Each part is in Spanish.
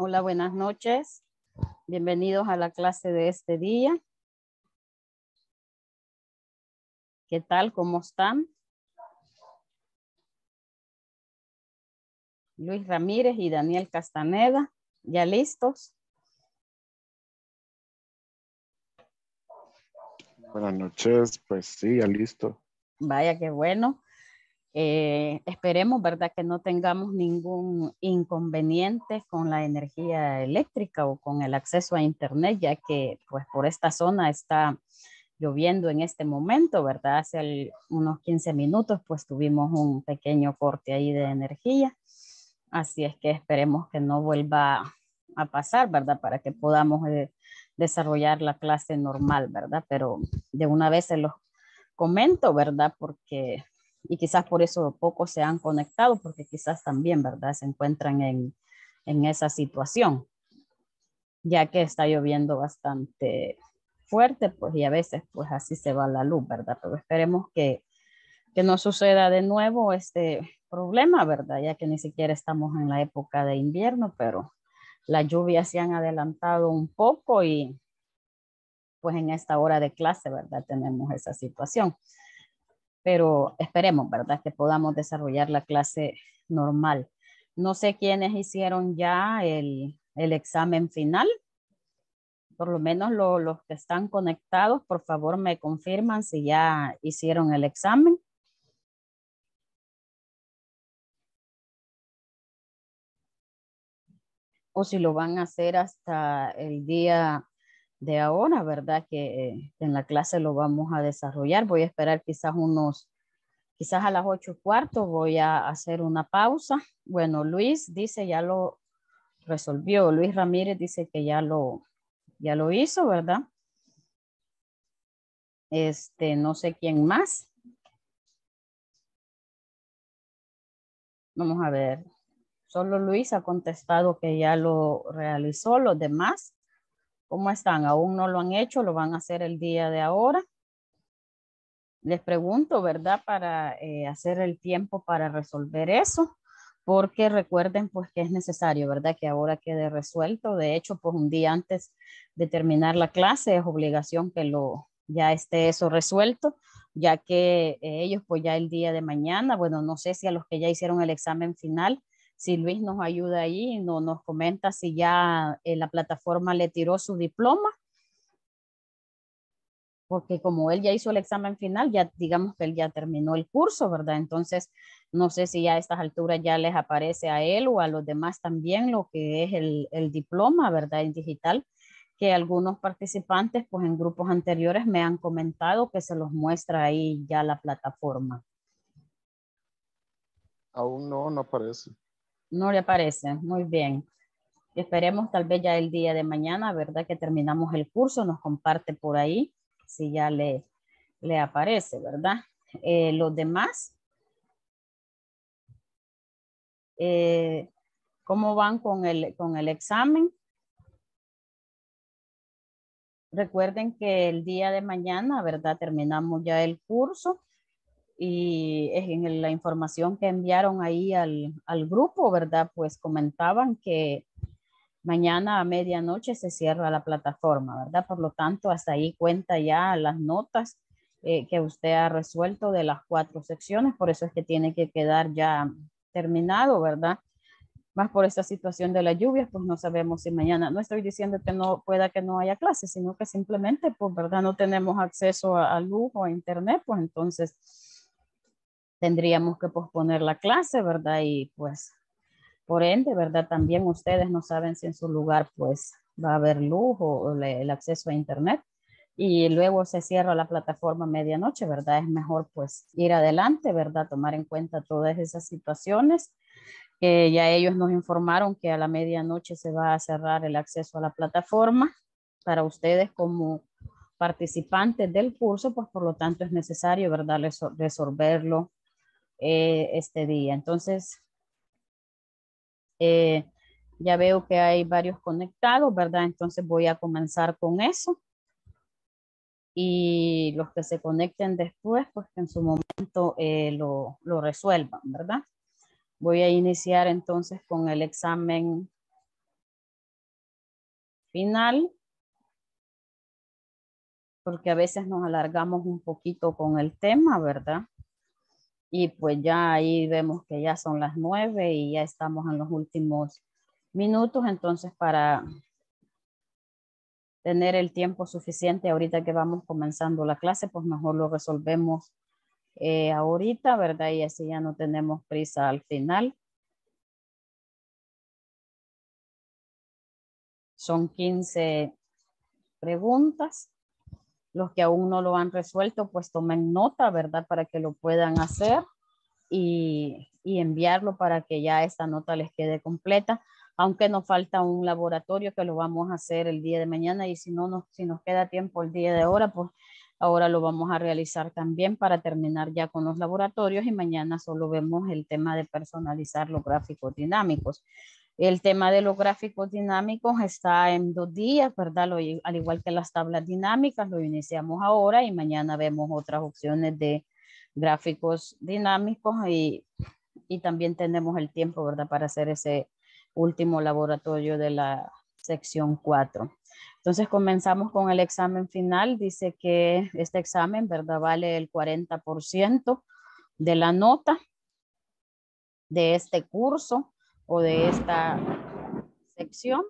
Hola, buenas noches. Bienvenidos a la clase de este día. ¿Qué tal? ¿Cómo están? Luis Ramírez y Daniel Castaneda, ¿ya listos? Buenas noches, pues sí, ya listo. Vaya, qué bueno. Eh, esperemos, ¿verdad?, que no tengamos ningún inconveniente con la energía eléctrica o con el acceso a Internet, ya que pues por esta zona está lloviendo en este momento, ¿verdad? Hace unos 15 minutos pues tuvimos un pequeño corte ahí de energía, así es que esperemos que no vuelva a pasar, ¿verdad? Para que podamos eh, desarrollar la clase normal, ¿verdad? Pero de una vez se los comento, ¿verdad? Porque y quizás por eso pocos se han conectado, porque quizás también, ¿verdad? Se encuentran en, esa situación, ya que está lloviendo bastante fuerte, pues y a veces pues así se va la luz, ¿verdad? Pero esperemos que, que no suceda de nuevo este problema, ¿verdad? Ya que ni siquiera estamos en la época de invierno, pero las lluvias se han adelantado un poco y pues en esta hora de clase, ¿verdad? Tenemos esa situación pero esperemos, ¿verdad?, que podamos desarrollar la clase normal. No sé quiénes hicieron ya el, examen final. Por lo menos los que están conectados, por favor me confirman si ya hicieron el examen. O si lo van a hacer hasta el día de ahora, ¿verdad? Que eh, en la clase lo vamos a desarrollar. Voy a esperar quizás unos, quizás a las ocho cuartos voy a hacer una pausa. Bueno, Luis dice ya lo resolvió. Luis Ramírez dice que ya lo, ya lo hizo, ¿verdad? Este, no sé quién más. Vamos a ver. Solo Luis ha contestado que ya lo realizó. Los demás ¿Cómo están? ¿Aún no lo han hecho? ¿Lo van a hacer el día de ahora? Les pregunto, ¿verdad? Para eh, hacer el tiempo para resolver eso, porque recuerden pues que es necesario, ¿verdad? Que ahora quede resuelto. De hecho, pues un día antes de terminar la clase es obligación que lo ya esté eso resuelto, ya que eh, ellos pues ya el día de mañana, bueno, no sé si a los que ya hicieron el examen final, si Luis nos ayuda ahí, no, nos comenta si ya eh, la plataforma le tiró su diploma, porque como él ya hizo el examen final, ya digamos que él ya terminó el curso, ¿verdad? Entonces, no sé si a estas alturas ya les aparece a él o a los demás también lo que es el, diploma, ¿verdad? En digital, que algunos participantes, pues en grupos anteriores me han comentado que se los muestra ahí ya la plataforma. Aún no, no aparece. No le aparece. Muy bien. Esperemos tal vez ya el día de mañana, ¿verdad? Que terminamos el curso, nos comparte por ahí si ya le, le aparece, ¿verdad? Eh, los demás, eh, ¿cómo van con el, con el examen? Recuerden que el día de mañana, ¿verdad? Terminamos ya el curso y en la información que enviaron ahí al, al grupo, ¿verdad? Pues comentaban que mañana a medianoche se cierra la plataforma, ¿verdad? Por lo tanto, hasta ahí cuenta ya las notas eh, que usted ha resuelto de las cuatro secciones, por eso es que tiene que quedar ya terminado, ¿verdad? Más por esta situación de las lluvias, pues no sabemos si mañana, no estoy diciendo que no pueda que no haya clases, sino que simplemente, pues, ¿verdad? No tenemos acceso a, a luz o a internet, pues entonces tendríamos que posponer la clase, ¿verdad? Y pues, por ende, ¿verdad? También ustedes no saben si en su lugar, pues, va a haber luz o, el acceso a Internet. Y luego se cierra la plataforma a medianoche, ¿verdad? Es mejor, pues, ir adelante, ¿verdad? Tomar en cuenta todas esas situaciones. Eh, ya ellos nos informaron que a la medianoche se va a cerrar el acceso a la plataforma para ustedes como participantes del curso, pues por lo tanto es necesario, ¿verdad? Resolverlo eh, este día. Entonces, eh, ya veo que hay varios conectados, ¿verdad? Entonces voy a comenzar con eso. Y los que se conecten después, pues que en su momento eh, lo, lo resuelvan, ¿verdad? Voy a iniciar entonces con el examen final, porque a veces nos alargamos un poquito con el tema, ¿verdad? Y pues ya ahí vemos que ya son las nueve y ya estamos en los últimos minutos, entonces para tener el tiempo suficiente ahorita que vamos comenzando la clase, pues mejor lo resolvemos eh, ahorita, ¿verdad? Y así ya no tenemos prisa al final. Son 15 preguntas. Los que aún no lo han resuelto, pues tomen nota, ¿verdad? Para que lo puedan hacer y, enviarlo para que ya esta nota les quede completa aunque nos falta un laboratorio que lo vamos a hacer el día de mañana y si no nos, si nos queda tiempo el día de ahora, pues ahora lo vamos a realizar también para terminar ya con los laboratorios y mañana solo vemos el tema de personalizar los gráficos dinámicos. El tema de los gráficos dinámicos está en dos días, ¿verdad? al igual que las tablas dinámicas, lo iniciamos ahora y mañana vemos otras opciones de gráficos dinámicos y, y también tenemos el tiempo, ¿verdad? Para hacer ese último laboratorio de la sección 4. Entonces comenzamos con el examen final. Dice que este examen, ¿verdad? Vale el 40% de la nota de este curso o de esta sección.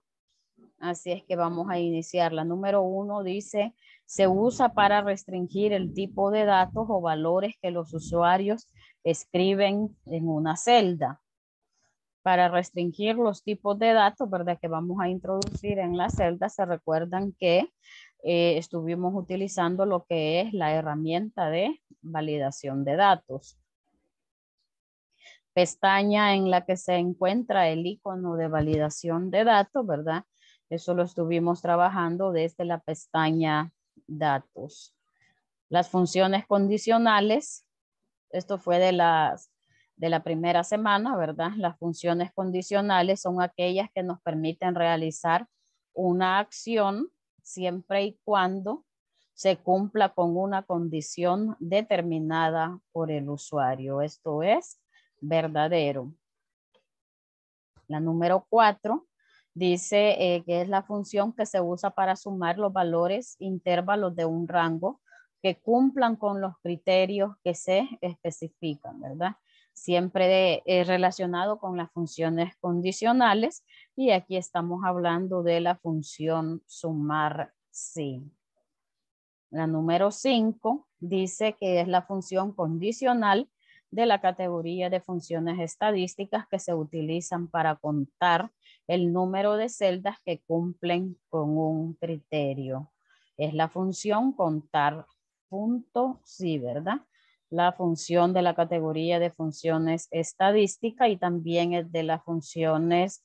Así es que vamos a iniciar. La número uno dice, se usa para restringir el tipo de datos o valores que los usuarios escriben en una celda. Para restringir los tipos de datos, ¿verdad? Que vamos a introducir en la celda, se recuerdan que eh, estuvimos utilizando lo que es la herramienta de validación de datos pestaña en la que se encuentra el icono de validación de datos, ¿verdad? Eso lo estuvimos trabajando desde la pestaña datos. Las funciones condicionales, esto fue de, las, de la primera semana, ¿verdad? Las funciones condicionales son aquellas que nos permiten realizar una acción siempre y cuando se cumpla con una condición determinada por el usuario. Esto es verdadero. La número cuatro dice eh, que es la función que se usa para sumar los valores intervalos de un rango que cumplan con los criterios que se especifican, ¿verdad? Siempre eh, relacionado con las funciones condicionales y aquí estamos hablando de la función sumar sí. La número 5 dice que es la función condicional de la categoría de funciones estadísticas que se utilizan para contar el número de celdas que cumplen con un criterio. Es la función contar punto, sí, ¿verdad? La función de la categoría de funciones estadísticas y también es de las funciones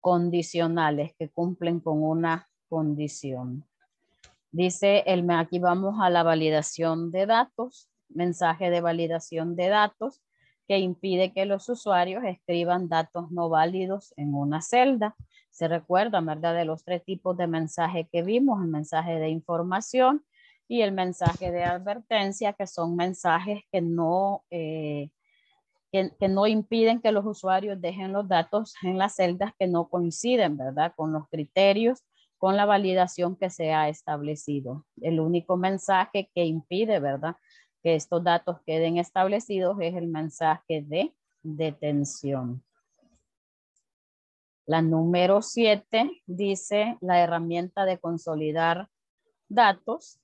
condicionales que cumplen con una condición. Dice, el, aquí vamos a la validación de datos mensaje de validación de datos que impide que los usuarios escriban datos no válidos en una celda. Se recuerdan, ¿verdad? De los tres tipos de mensaje que vimos, el mensaje de información y el mensaje de advertencia, que son mensajes que no, eh, que no impiden que los usuarios dejen los datos en las celdas que no coinciden, ¿verdad? Con los criterios con la validación que se ha establecido. El único mensaje que impide, ¿verdad? que estos datos queden establecidos es el mensaje de detención. La número 7 dice la herramienta de consolidar datos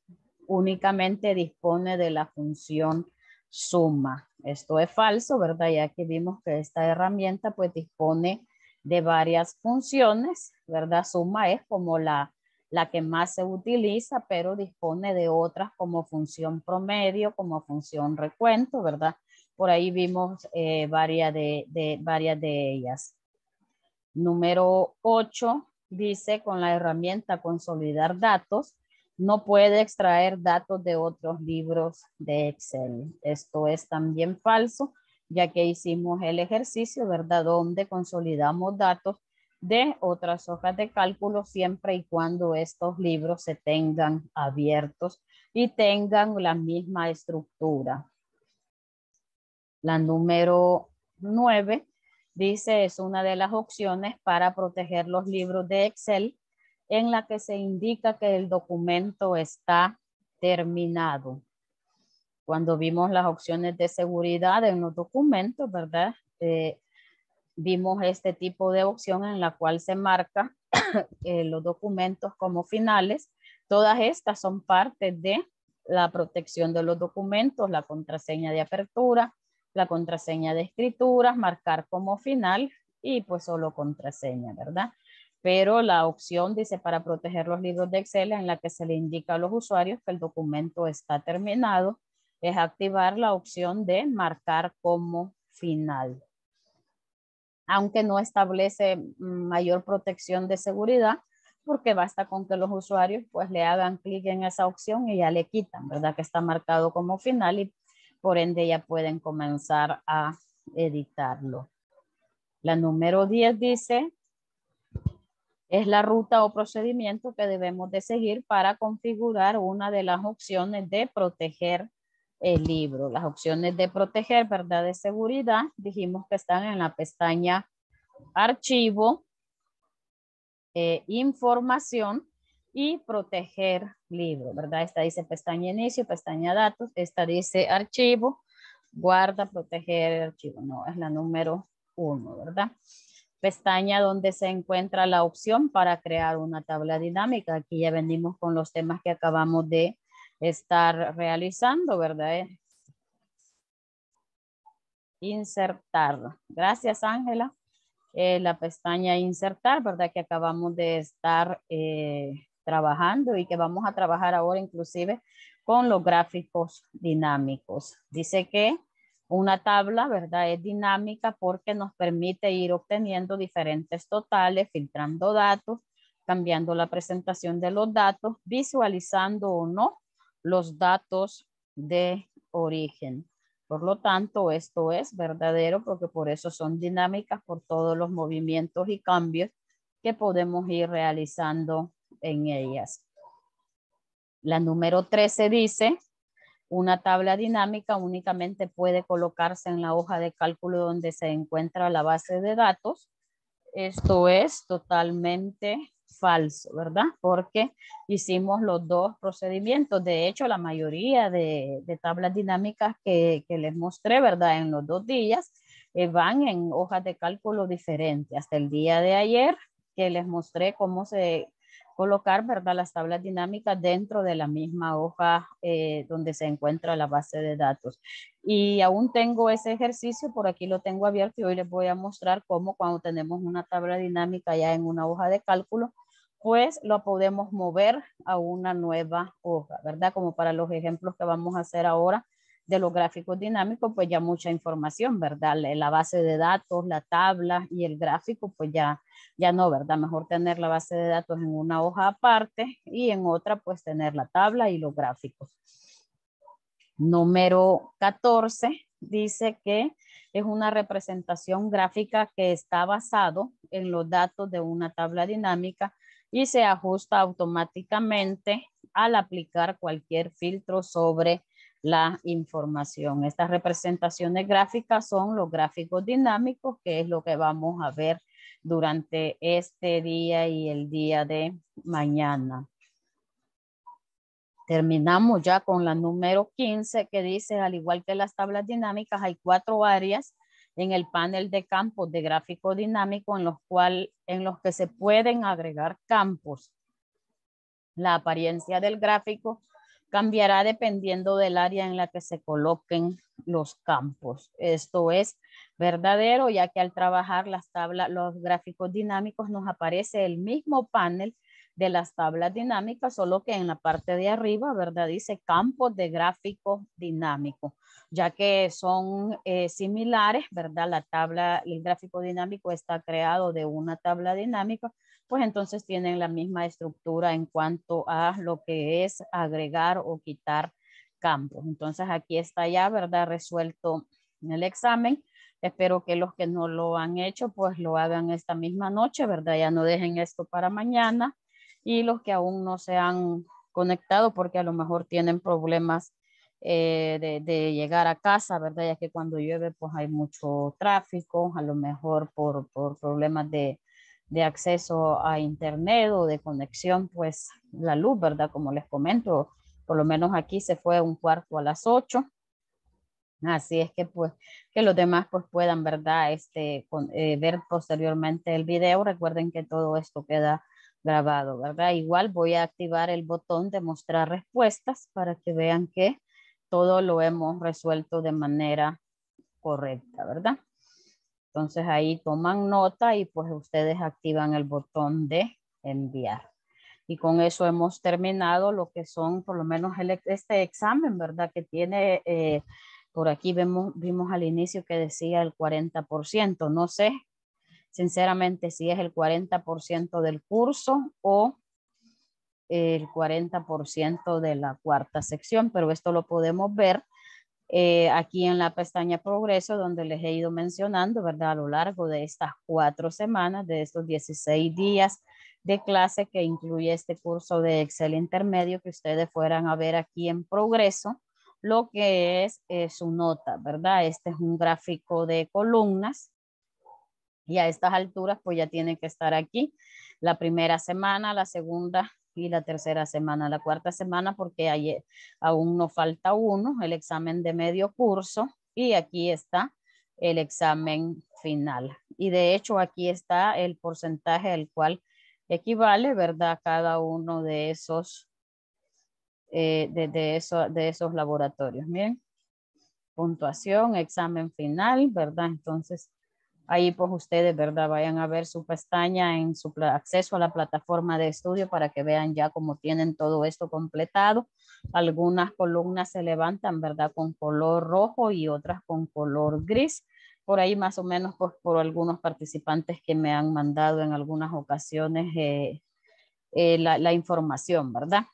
únicamente dispone de la función suma. Esto es falso, ¿verdad? Ya que vimos que esta herramienta pues dispone de varias funciones, ¿verdad? Suma es como la la que más se utiliza, pero dispone de otras como función promedio, como función recuento, ¿verdad? Por ahí vimos eh, varias, de, varias de ellas. Número 8 dice con la herramienta consolidar datos, no puede extraer datos de otros libros de Excel. Esto es también falso, ya que hicimos el ejercicio, ¿verdad? Donde consolidamos datos de otras hojas de cálculo siempre y cuando estos libros se tengan abiertos y tengan la misma estructura. La número 9 dice es una de las opciones para proteger los libros de Excel en la que se indica que el documento está terminado. Cuando vimos las opciones de seguridad en los documentos, ¿verdad? Eh, vimos este tipo de opción en la cual se marca eh, los documentos como finales. Todas estas son parte de la protección de los documentos, la contraseña de apertura, la contraseña de escritura, marcar como final y pues solo contraseña, ¿verdad? Pero la opción dice para proteger los libros de Excel en la que se le indica a los usuarios que el documento está terminado, es activar la opción de marcar como final, aunque no establece mayor protección de seguridad, porque basta con que los usuarios pues le hagan clic en esa opción y ya le quitan, ¿verdad? Que está marcado como final y por ende ya pueden comenzar a editarlo. La número 10 dice, es la ruta o procedimiento que debemos de seguir para configurar una de las opciones de proteger el libro. Las opciones de proteger, ¿verdad? De seguridad, dijimos que están en la pestaña archivo, eh, información y proteger libro, ¿verdad? Esta dice pestaña inicio, pestaña datos, esta dice archivo, guarda, proteger archivo, no, es la número uno, ¿verdad? Pestaña donde se encuentra la opción para crear una tabla dinámica. Aquí ya venimos con los temas que acabamos de estar realizando, ¿verdad? Eh, insertar. Gracias, Ángela. Eh, la pestaña insertar, ¿verdad? Que acabamos de estar eh, trabajando y que vamos a trabajar ahora inclusive con los gráficos dinámicos. Dice que una tabla, ¿verdad? Es dinámica porque nos permite ir obteniendo diferentes totales, filtrando datos, cambiando la presentación de los datos, visualizando o no los datos de origen. Por lo tanto, esto es verdadero porque por eso son dinámicas por todos los movimientos y cambios que podemos ir realizando en ellas. La número 13 dice, una tabla dinámica únicamente puede colocarse en la hoja de cálculo donde se encuentra la base de datos. Esto es totalmente falso, ¿verdad? Porque hicimos los dos procedimientos. De hecho, la mayoría de, tablas dinámicas que, les mostré, ¿verdad? En los dos días, eh, van en hojas de cálculo diferentes. Hasta el día de ayer que les mostré cómo se colocar, ¿verdad? Las tablas dinámicas dentro de la misma hoja eh, donde se encuentra la base de datos. Y aún tengo ese ejercicio, por aquí lo tengo abierto y hoy les voy a mostrar cómo cuando tenemos una tabla dinámica ya en una hoja de cálculo, pues lo podemos mover a una nueva hoja, ¿verdad? Como para los ejemplos que vamos a hacer ahora de los gráficos dinámicos, pues ya mucha información, ¿verdad? La base de datos, la tabla y el gráfico, pues ya, ya no, ¿verdad? Mejor tener la base de datos en una hoja aparte y en otra, pues tener la tabla y los gráficos. Número 14 dice que es una representación gráfica que está basado en los datos de una tabla dinámica y se ajusta automáticamente al aplicar cualquier filtro sobre la información. Estas representaciones gráficas son los gráficos dinámicos, que es lo que vamos a ver durante este día y el día de mañana. Terminamos ya con la número 15 que dice, al igual que las tablas dinámicas, hay cuatro áreas en el panel de campos de gráfico dinámico en los, cual, en los que se pueden agregar campos. La apariencia del gráfico Cambiará dependiendo del área en la que se coloquen los campos. Esto es verdadero, ya que al trabajar las tablas, los gráficos dinámicos nos aparece el mismo panel de las tablas dinámicas, solo que en la parte de arriba, ¿verdad? Dice campos de gráfico dinámico, ya que son eh, similares, ¿verdad? La tabla, el gráfico dinámico está creado de una tabla dinámica, pues entonces tienen la misma estructura en cuanto a lo que es agregar o quitar campos. Entonces aquí está ya, ¿verdad? Resuelto el examen. Espero que los que no lo han hecho, pues lo hagan esta misma noche, ¿verdad? Ya no dejen esto para mañana. Y los que aún no se han conectado, porque a lo mejor tienen problemas eh, de, llegar a casa, ¿verdad? Ya que cuando llueve, pues hay mucho tráfico, a lo mejor por, por problemas de, de acceso a internet o de conexión, pues la luz, ¿verdad? Como les comento, por lo menos aquí se fue un cuarto a las ocho. Así es que pues que los demás pues puedan, ¿verdad? Este, eh, ver posteriormente el video. Recuerden que todo esto queda grabado, ¿verdad? Igual voy a activar el botón de mostrar respuestas para que vean que todo lo hemos resuelto de manera correcta, ¿verdad? Entonces ahí toman nota y pues ustedes activan el botón de enviar. Y con eso hemos terminado lo que son por lo menos este examen, ¿verdad? Que tiene, eh, por aquí vemos, vimos al inicio que decía el 40%. No sé, sinceramente, si es el 40% del curso o el 40% de la cuarta sección, pero esto lo podemos ver eh, aquí en la pestaña progreso, donde les he ido mencionando, ¿verdad? A lo largo de estas cuatro semanas, de estos 16 días de clase que incluye este curso de Excel intermedio que ustedes fueran a ver aquí en progreso, lo que es eh, su nota, ¿verdad? Este es un gráfico de columnas y a estas alturas pues ya tiene que estar aquí la primera semana, la segunda, y la tercera semana, la cuarta semana, porque ayer, eh, aún nos falta uno, el examen de medio curso, y aquí está el examen final. Y de hecho aquí está el porcentaje al cual equivale, ¿verdad? Cada uno de esos, eh, de esos laboratorios. Bien, puntuación, examen final, ¿verdad? Entonces, Ahí pues ustedes, ¿verdad? Vayan a ver su pestaña en su acceso a la plataforma de estudio para que vean ya cómo tienen todo esto completado. Algunas columnas se levantan, ¿verdad? Con color rojo y otras con color gris. Por ahí más o menos pues por algunos participantes que me han mandado en algunas ocasiones eh, eh, la, la información, ¿verdad?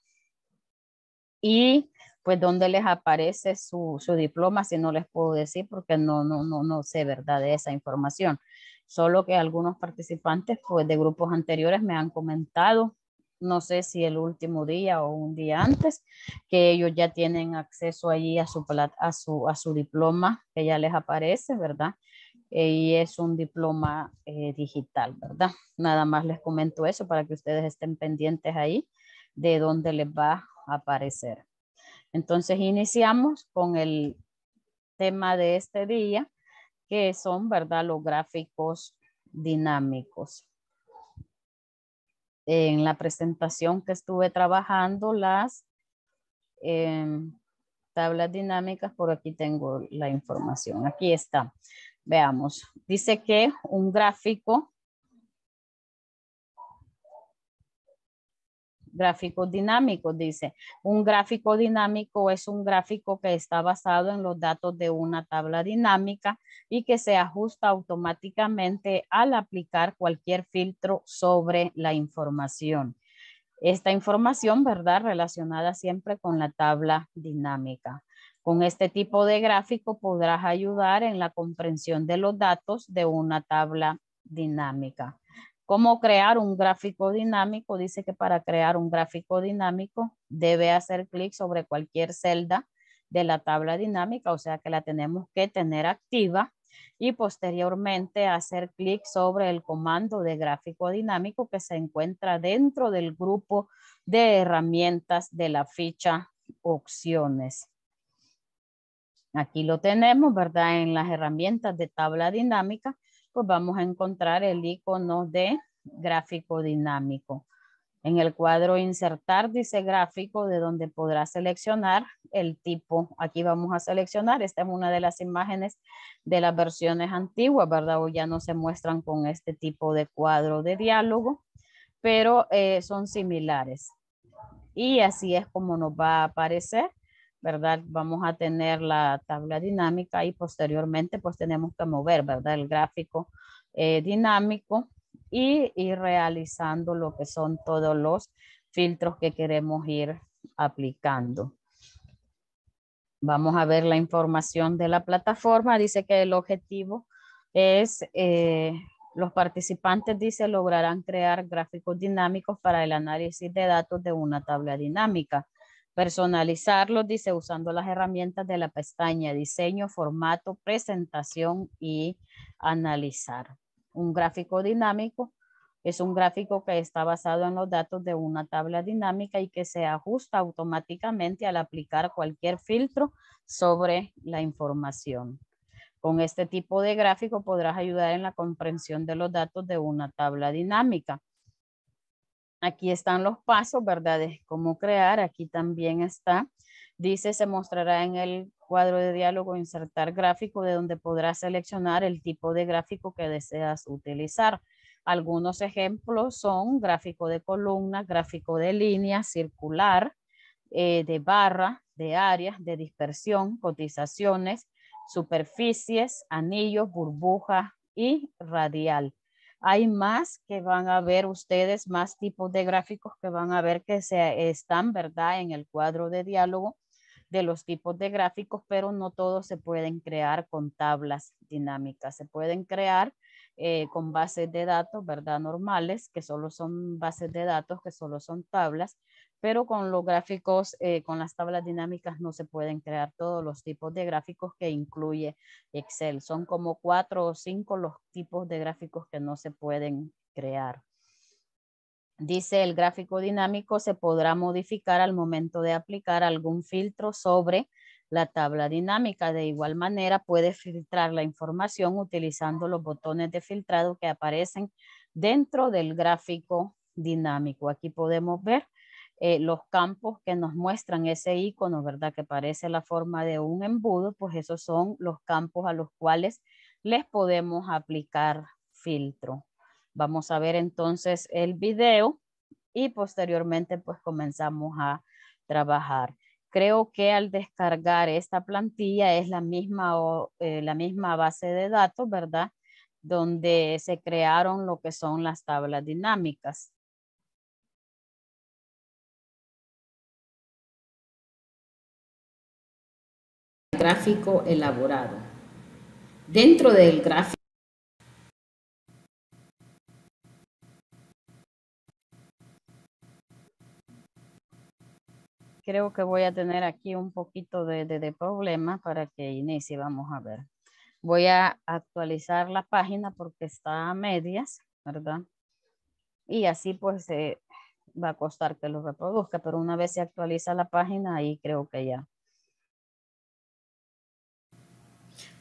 Y pues dónde les aparece su, diploma, si no les puedo decir porque no, no, no, no sé, ¿verdad? De esa información. Solo que algunos participantes pues, de grupos anteriores me han comentado, no sé si el último día o un día antes, que ellos ya tienen acceso allí a su, a su, a su diploma que ya les aparece, ¿verdad? Eh, y es un diploma eh, digital, ¿verdad? Nada más les comento eso para que ustedes estén pendientes ahí de dónde les va a aparecer. Entonces iniciamos con el tema de este día, que son, ¿verdad?, los gráficos dinámicos. En la presentación que estuve trabajando las em, tablas dinámicas, por aquí tengo la información. Aquí está. Veamos. Dice que un gráfico gráfico dinámico, dice. Un gráfico dinámico es un gráfico que está basado en los datos de una tabla dinámica y que se ajusta automáticamente al aplicar cualquier filtro sobre la información. Esta información, ¿verdad? Relacionada siempre con la tabla dinámica. Con este tipo de gráfico podrás ayudar en la comprensión de los datos de una tabla dinámica. ¿Cómo crear un gráfico dinámico? Dice que para crear un gráfico dinámico debe hacer clic sobre cualquier celda de la tabla dinámica, o sea que la tenemos que tener activa y posteriormente hacer clic sobre el comando de gráfico dinámico que se encuentra dentro del grupo de herramientas de la ficha opciones. Aquí lo tenemos, ¿verdad? En las herramientas de tabla dinámica pues vamos a encontrar el icono de gráfico dinámico. En el cuadro insertar dice gráfico de donde podrá seleccionar el tipo. Aquí vamos a seleccionar, esta es una de las imágenes de las versiones antiguas, ¿verdad? O ya no se muestran con este tipo de cuadro de diálogo, pero eh, son similares. Y así es como nos va a aparecer Vamos a tener la tabla dinámica y posteriormente pues tenemos que mover, El gráfico eh, dinámico y ir realizando lo que son todos los filtros que queremos ir aplicando. Vamos a ver la información de la plataforma. Dice que el objetivo es, eh, los participantes, dice, lograrán crear gráficos dinámicos para el análisis de datos de una tabla dinámica personalizarlo, dice, usando las herramientas de la pestaña diseño, formato, presentación y analizar. Un gráfico dinámico es un gráfico que está basado en los datos de una tabla dinámica y que se ajusta automáticamente al aplicar cualquier filtro sobre la información. Con este tipo de gráfico podrás ayudar en la comprensión de los datos de una tabla dinámica. Aquí están los pasos, ¿verdad? De cómo crear. Aquí también está. Dice, se mostrará en el cuadro de diálogo insertar gráfico de donde podrás seleccionar el tipo de gráfico que deseas utilizar. Algunos ejemplos son gráfico de columna, gráfico de línea, circular, eh, de barra, de áreas, de dispersión, cotizaciones, superficies, anillos, burbuja y radial hay más que van a ver ustedes, más tipos de gráficos que van a ver que se están, ¿verdad? En el cuadro de diálogo de los tipos de gráficos, pero no todos se pueden crear con tablas dinámicas. Se pueden crear eh, con bases de datos, ¿verdad? Normales, que solo son bases de datos, que solo son tablas, pero con los gráficos, eh, con las tablas dinámicas no se pueden crear todos los tipos de gráficos que incluye Excel. Son como cuatro o cinco los tipos de gráficos que no se pueden crear. Dice el gráfico dinámico se podrá modificar al momento de aplicar algún filtro sobre la tabla dinámica. De igual manera puede filtrar la información utilizando los botones de filtrado que aparecen dentro del gráfico dinámico. Aquí podemos ver eh, los campos que nos muestran ese icono, ¿verdad? Que parece la forma de un embudo, pues esos son los campos a los cuales les podemos aplicar filtro. Vamos a ver entonces el video y posteriormente pues comenzamos a trabajar. Creo que al descargar esta plantilla es la misma, o, eh, la misma base de datos, ¿verdad? Donde se crearon lo que son las tablas dinámicas. gráfico elaborado. Dentro del gráfico creo que voy a tener aquí un poquito de, de, problema para que inicie. Vamos a ver. Voy a actualizar la página porque está a medias, ¿verdad? Y así pues eh, va a costar que lo reproduzca, pero una vez se actualiza la página, ahí creo que ya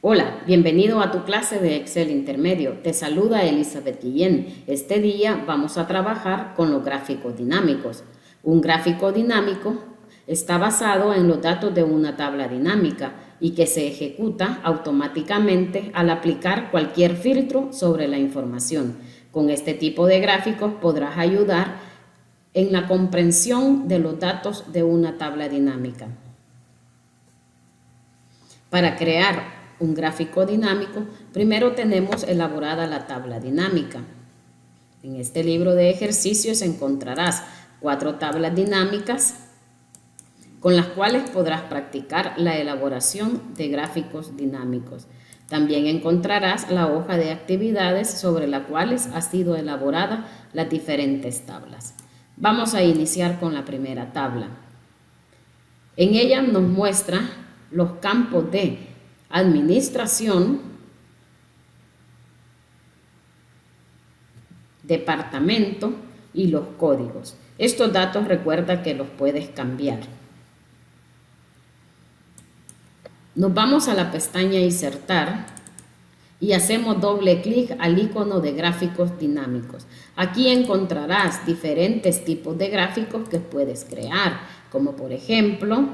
Hola, bienvenido a tu clase de Excel intermedio. Te saluda Elizabeth Guillén. Este día vamos a trabajar con los gráficos dinámicos. Un gráfico dinámico está basado en los datos de una tabla dinámica y que se ejecuta automáticamente al aplicar cualquier filtro sobre la información. Con este tipo de gráficos podrás ayudar en la comprensión de los datos de una tabla dinámica. Para crear un gráfico dinámico, primero tenemos elaborada la tabla dinámica. En este libro de ejercicios encontrarás cuatro tablas dinámicas con las cuales podrás practicar la elaboración de gráficos dinámicos. También encontrarás la hoja de actividades sobre las cuales ha sido elaborada las diferentes tablas. Vamos a iniciar con la primera tabla. En ella nos muestra los campos de administración, departamento y los códigos. Estos datos recuerda que los puedes cambiar. Nos vamos a la pestaña Insertar y hacemos doble clic al icono de gráficos dinámicos. Aquí encontrarás diferentes tipos de gráficos que puedes crear, como por ejemplo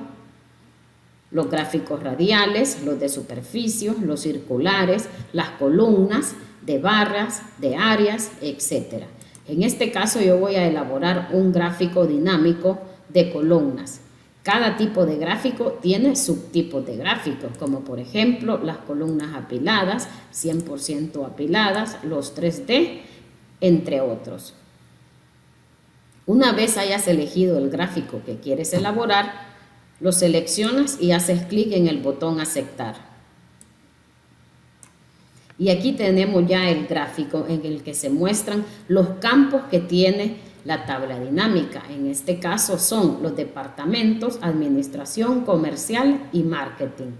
los gráficos radiales, los de superficies, los circulares, las columnas de barras, de áreas, etc. En este caso yo voy a elaborar un gráfico dinámico de columnas. Cada tipo de gráfico tiene subtipos de gráficos, como por ejemplo las columnas apiladas, 100% apiladas, los 3D, entre otros. Una vez hayas elegido el gráfico que quieres elaborar, lo seleccionas y haces clic en el botón aceptar. Y aquí tenemos ya el gráfico en el que se muestran los campos que tiene la tabla dinámica. En este caso son los departamentos, administración, comercial y marketing.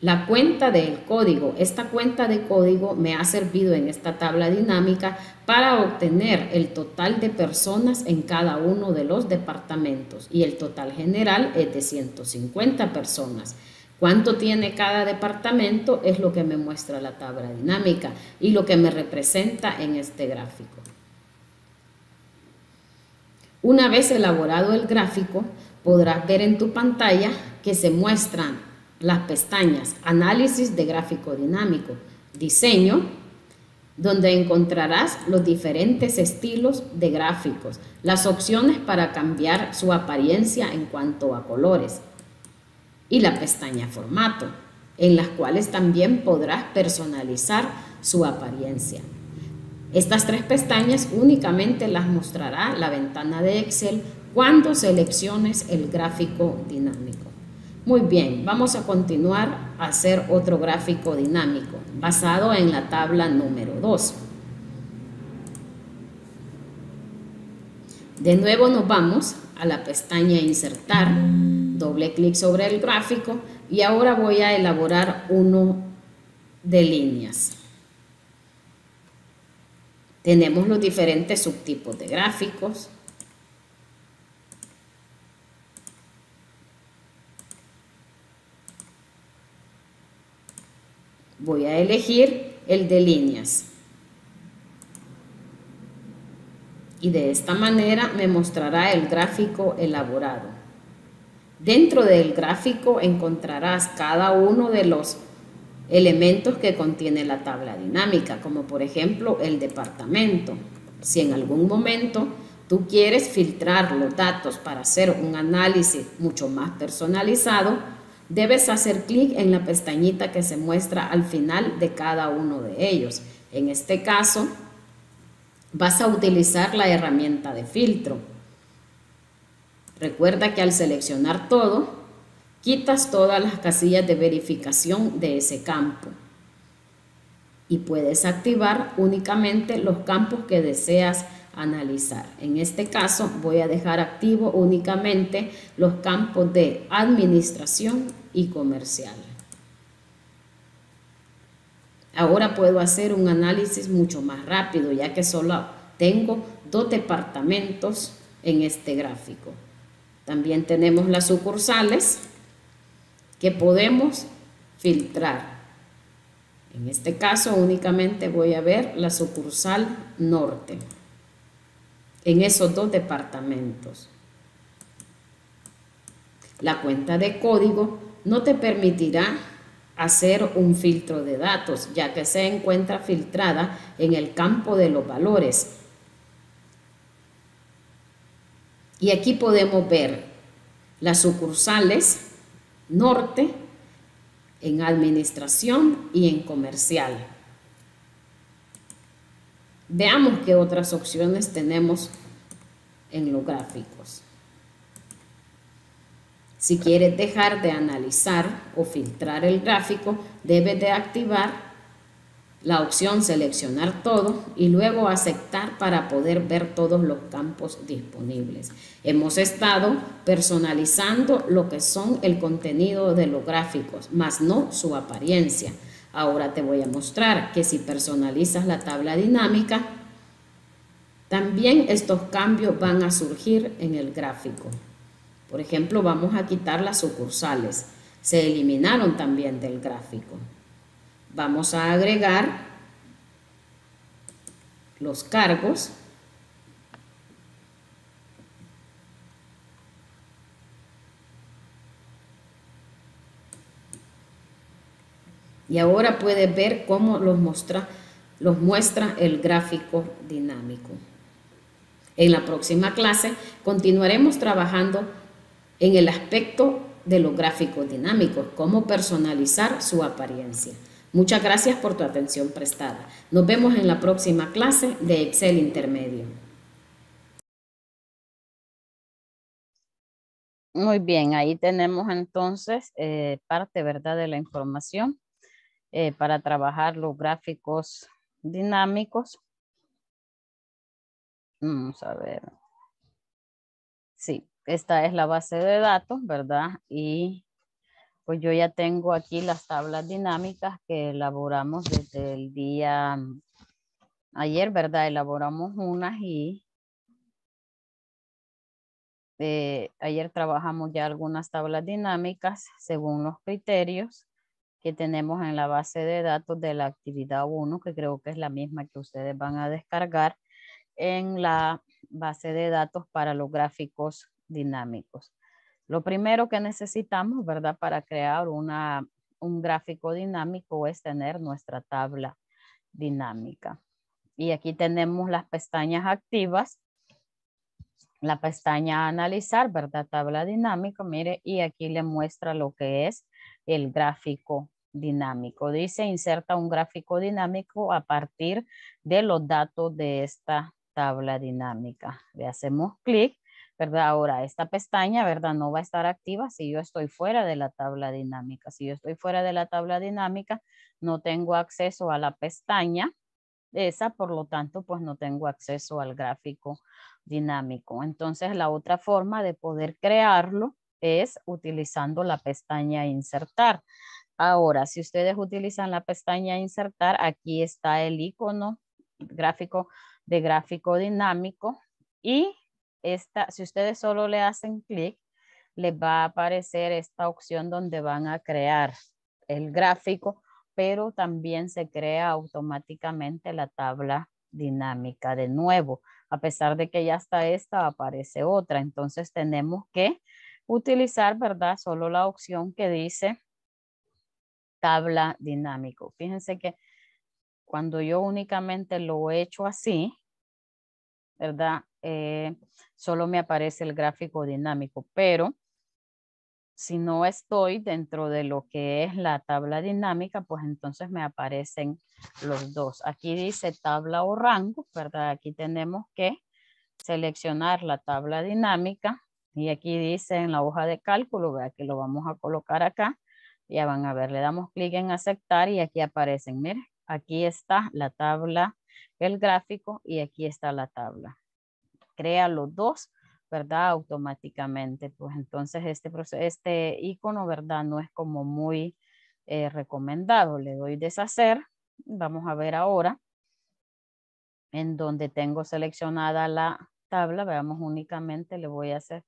La cuenta del código, esta cuenta de código me ha servido en esta tabla dinámica para obtener el total de personas en cada uno de los departamentos y el total general es de 150 personas. Cuánto tiene cada departamento es lo que me muestra la tabla dinámica y lo que me representa en este gráfico. Una vez elaborado el gráfico, podrás ver en tu pantalla que se muestran las pestañas Análisis de gráfico dinámico, Diseño, donde encontrarás los diferentes estilos de gráficos, las opciones para cambiar su apariencia en cuanto a colores y la pestaña Formato, en las cuales también podrás personalizar su apariencia. Estas tres pestañas únicamente las mostrará la ventana de Excel cuando selecciones el gráfico dinámico. Muy bien, vamos a continuar a hacer otro gráfico dinámico basado en la tabla número 2. De nuevo nos vamos a la pestaña Insertar, doble clic sobre el gráfico y ahora voy a elaborar uno de líneas. Tenemos los diferentes subtipos de gráficos, Voy a elegir el de líneas. Y de esta manera me mostrará el gráfico elaborado. Dentro del gráfico encontrarás cada uno de los elementos que contiene la tabla dinámica, como por ejemplo el departamento. Si en algún momento tú quieres filtrar los datos para hacer un análisis mucho más personalizado, Debes hacer clic en la pestañita que se muestra al final de cada uno de ellos. En este caso, vas a utilizar la herramienta de filtro. Recuerda que al seleccionar todo, quitas todas las casillas de verificación de ese campo y puedes activar únicamente los campos que deseas analizar. En este caso voy a dejar activo únicamente los campos de administración y comercial. Ahora puedo hacer un análisis mucho más rápido ya que solo tengo dos departamentos en este gráfico. También tenemos las sucursales que podemos filtrar. En este caso únicamente voy a ver la sucursal norte en esos dos departamentos. La cuenta de código no te permitirá hacer un filtro de datos, ya que se encuentra filtrada en el campo de los valores. Y aquí podemos ver las sucursales norte, en administración y en comercial. Veamos qué otras opciones tenemos en los gráficos. Si quieres dejar de analizar o filtrar el gráfico, debes de activar la opción seleccionar todo y luego aceptar para poder ver todos los campos disponibles. Hemos estado personalizando lo que son el contenido de los gráficos, más no su apariencia. Ahora te voy a mostrar que si personalizas la tabla dinámica, también estos cambios van a surgir en el gráfico. Por ejemplo, vamos a quitar las sucursales. Se eliminaron también del gráfico. Vamos a agregar los cargos. Y ahora puedes ver cómo los muestra, los muestra el gráfico dinámico. En la próxima clase continuaremos trabajando en el aspecto de los gráficos dinámicos, cómo personalizar su apariencia. Muchas gracias por tu atención prestada. Nos vemos en la próxima clase de Excel Intermedio. Muy bien, ahí tenemos entonces eh, parte ¿verdad? de la información eh, para trabajar los gráficos dinámicos. Vamos a ver. Sí, esta es la base de datos, ¿verdad? Y pues yo ya tengo aquí las tablas dinámicas que elaboramos desde el día mm, ayer, ¿verdad? Elaboramos unas y eh, ayer trabajamos ya algunas tablas dinámicas según los criterios que tenemos en la base de datos de la actividad 1, que creo que es la misma que ustedes van a descargar en la base de datos para los gráficos dinámicos. Lo primero que necesitamos, ¿verdad? Para crear una, un gráfico dinámico es tener nuestra tabla dinámica. Y aquí tenemos las pestañas activas. La pestaña analizar, ¿verdad? Tabla dinámica, mire, y aquí le muestra lo que es el gráfico dinámico. Dice inserta un gráfico dinámico a partir de los datos de esta tabla dinámica. Le hacemos clic ¿verdad? Ahora, esta pestaña, ¿verdad? No va a estar activa si yo estoy fuera de la tabla dinámica. Si yo estoy fuera de la tabla dinámica, no tengo acceso a la pestaña esa, por lo tanto, pues no tengo acceso al gráfico dinámico. Entonces, la otra forma de poder crearlo es utilizando la pestaña insertar. Ahora, si ustedes utilizan la pestaña insertar, aquí está el icono gráfico de gráfico dinámico y esta, si ustedes solo le hacen clic, les va a aparecer esta opción donde van a crear el gráfico, pero también se crea automáticamente la tabla dinámica de nuevo. A pesar de que ya está esta, aparece otra. Entonces tenemos que utilizar, ¿verdad? Solo la opción que dice tabla dinámico. Fíjense que cuando yo únicamente lo he hecho así, ¿verdad? Eh, solo me aparece el gráfico dinámico, pero si no estoy dentro de lo que es la tabla dinámica, pues entonces me aparecen los dos. Aquí dice tabla o rango, ¿verdad? Aquí tenemos que seleccionar la tabla dinámica y aquí dice en la hoja de cálculo, ¿verdad? Que lo vamos a colocar acá. Ya van a ver, le damos clic en aceptar y aquí aparecen, miren, aquí está la tabla el gráfico y aquí está la tabla. Crea los dos, ¿verdad? Automáticamente. Pues entonces este, este icono, ¿verdad? No es como muy eh, recomendado. Le doy deshacer. Vamos a ver ahora en donde tengo seleccionada la tabla. Veamos únicamente, le voy a hacer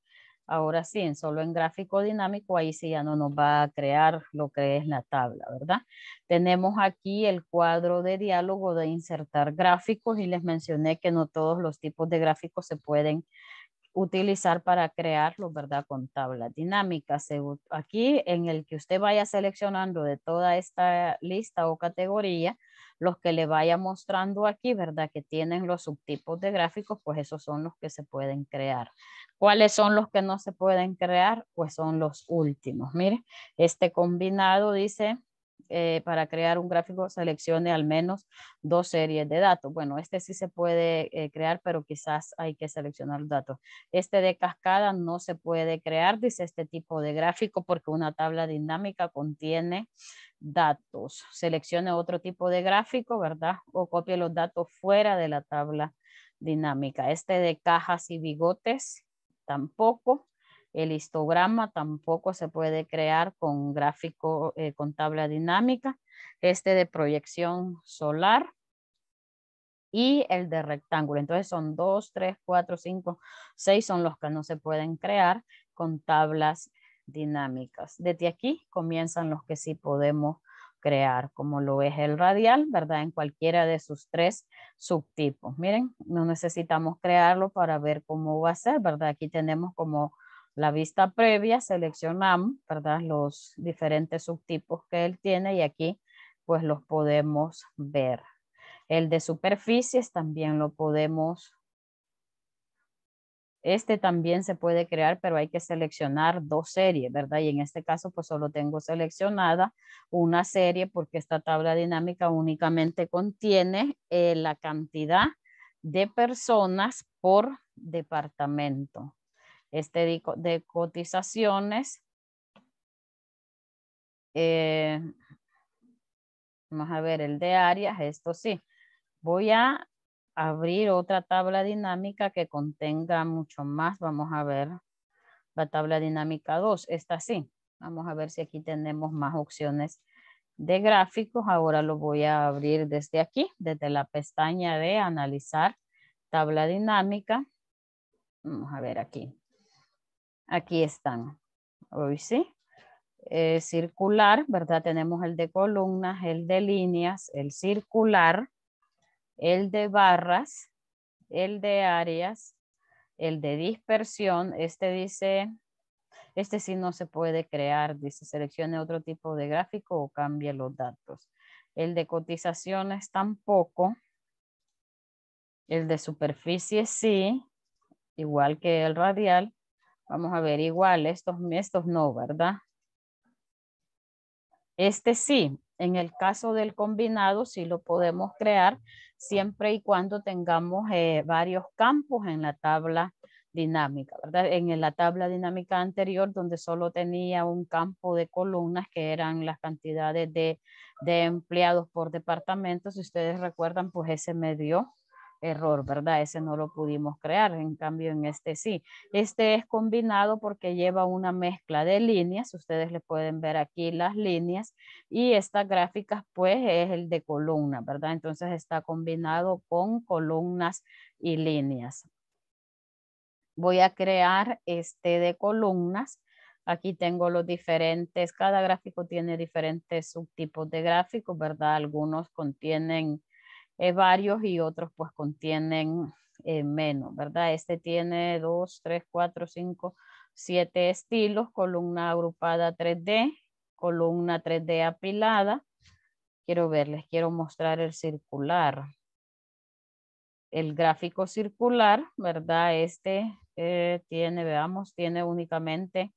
Ahora sí, solo en gráfico dinámico, ahí sí ya no nos va a crear lo que es la tabla, ¿verdad? Tenemos aquí el cuadro de diálogo de insertar gráficos y les mencioné que no todos los tipos de gráficos se pueden utilizar para crearlo, ¿verdad? Con tablas dinámicas. Aquí en el que usted vaya seleccionando de toda esta lista o categoría, los que le vaya mostrando aquí, ¿verdad? Que tienen los subtipos de gráficos, pues esos son los que se pueden crear. ¿Cuáles son los que no se pueden crear? Pues son los últimos. Mire, este combinado dice, eh, para crear un gráfico seleccione al menos dos series de datos. Bueno, este sí se puede eh, crear, pero quizás hay que seleccionar datos. Este de cascada no se puede crear, dice este tipo de gráfico, porque una tabla dinámica contiene datos. Seleccione otro tipo de gráfico, ¿verdad? O copie los datos fuera de la tabla dinámica. Este de cajas y bigotes tampoco. El histograma tampoco se puede crear con gráfico, eh, con tabla dinámica. Este de proyección solar y el de rectángulo. Entonces son dos tres cuatro cinco seis son los que no se pueden crear con tablas dinámicas. Desde aquí comienzan los que sí podemos crear, como lo es el radial, ¿verdad? En cualquiera de sus tres subtipos. Miren, no necesitamos crearlo para ver cómo va a ser, ¿verdad? Aquí tenemos como la vista previa, seleccionamos, ¿verdad? Los diferentes subtipos que él tiene y aquí pues los podemos ver. El de superficies también lo podemos este también se puede crear, pero hay que seleccionar dos series, ¿verdad? Y en este caso, pues solo tengo seleccionada una serie porque esta tabla dinámica únicamente contiene eh, la cantidad de personas por departamento. Este de, cotizaciones. Eh, vamos a ver el de áreas, esto sí. Voy a abrir otra tabla dinámica que contenga mucho más. Vamos a ver la tabla dinámica 2. Esta sí. Vamos a ver si aquí tenemos más opciones de gráficos. Ahora lo voy a abrir desde aquí, desde la pestaña de analizar tabla dinámica. Vamos a ver aquí. Aquí están. Hoy sí. Eh, circular, ¿verdad? Tenemos el de columnas, el de líneas, el circular, el de barras, el de áreas, el de dispersión, este dice, este sí no se puede crear, dice seleccione otro tipo de gráfico o cambie los datos. El de cotizaciones tampoco. El de superficie sí, igual que el radial. Vamos a ver, igual, estos, estos no, ¿verdad? Este sí, en el caso del combinado sí lo podemos crear, siempre y cuando tengamos eh, varios campos en la tabla dinámica, ¿verdad? En la tabla dinámica anterior, donde solo tenía un campo de columnas, que eran las cantidades de, de empleados por departamento, si ustedes recuerdan, pues ese me dio error, ¿verdad? Ese no lo pudimos crear, en cambio en este sí. Este es combinado porque lleva una mezcla de líneas, ustedes le pueden ver aquí las líneas y estas gráficas pues es el de columna, ¿verdad? Entonces está combinado con columnas y líneas. Voy a crear este de columnas. Aquí tengo los diferentes, cada gráfico tiene diferentes subtipos de gráficos, ¿verdad? Algunos contienen eh, varios y otros pues contienen eh, menos, ¿verdad? Este tiene dos, tres, cuatro, cinco, siete estilos, columna agrupada 3D, columna 3D apilada. Quiero verles, quiero mostrar el circular. El gráfico circular, ¿verdad? Este eh, tiene, veamos, tiene únicamente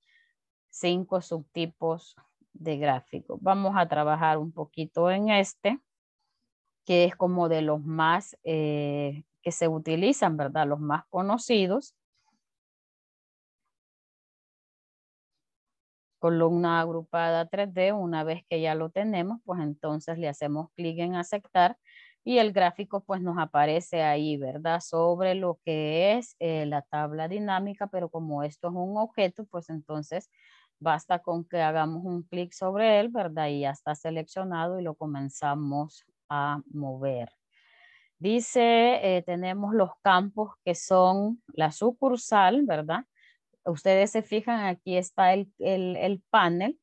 cinco subtipos de gráfico. Vamos a trabajar un poquito en este que es como de los más eh, que se utilizan, ¿verdad? Los más conocidos. Columna agrupada 3D, una vez que ya lo tenemos, pues entonces le hacemos clic en aceptar y el gráfico pues nos aparece ahí, ¿verdad? Sobre lo que es eh, la tabla dinámica, pero como esto es un objeto, pues entonces basta con que hagamos un clic sobre él, ¿verdad? Y ya está seleccionado y lo comenzamos a mover. Dice, eh, tenemos los campos que son la sucursal, ¿verdad? Ustedes se fijan, aquí está el, panel,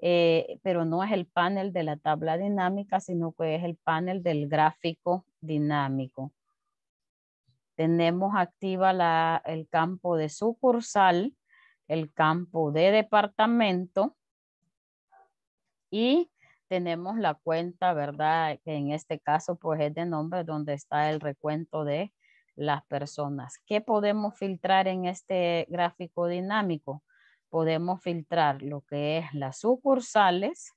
eh, pero no es el panel de la tabla dinámica, sino que es el panel del gráfico dinámico. Tenemos activa el campo de sucursal, el campo de departamento y tenemos la cuenta, ¿verdad? Que en este caso, pues es de nombre donde está el recuento de las personas. ¿Qué podemos filtrar en este gráfico dinámico? Podemos filtrar lo que es las sucursales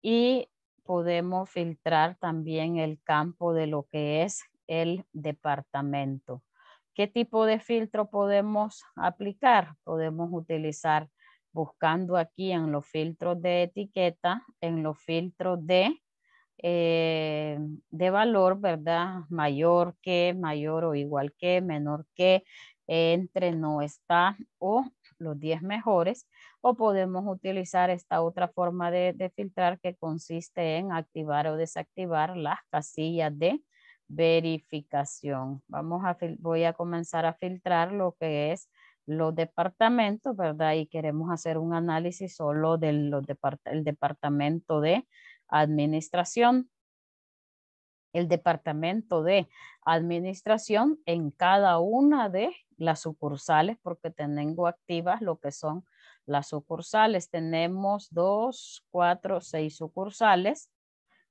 y podemos filtrar también el campo de lo que es el departamento. ¿Qué tipo de filtro podemos aplicar? Podemos utilizar buscando aquí en los filtros de etiqueta, en los filtros de, eh, de valor, ¿verdad? Mayor que, mayor o igual que, menor que, entre no está o los 10 mejores o podemos utilizar esta otra forma de, de, filtrar que consiste en activar o desactivar las casillas de verificación. Vamos a, voy a comenzar a filtrar lo que es los departamentos, ¿verdad? Y queremos hacer un análisis solo del los el departamento de administración. El departamento de administración en cada una de las sucursales, porque tengo activas lo que son las sucursales. Tenemos dos, cuatro, seis sucursales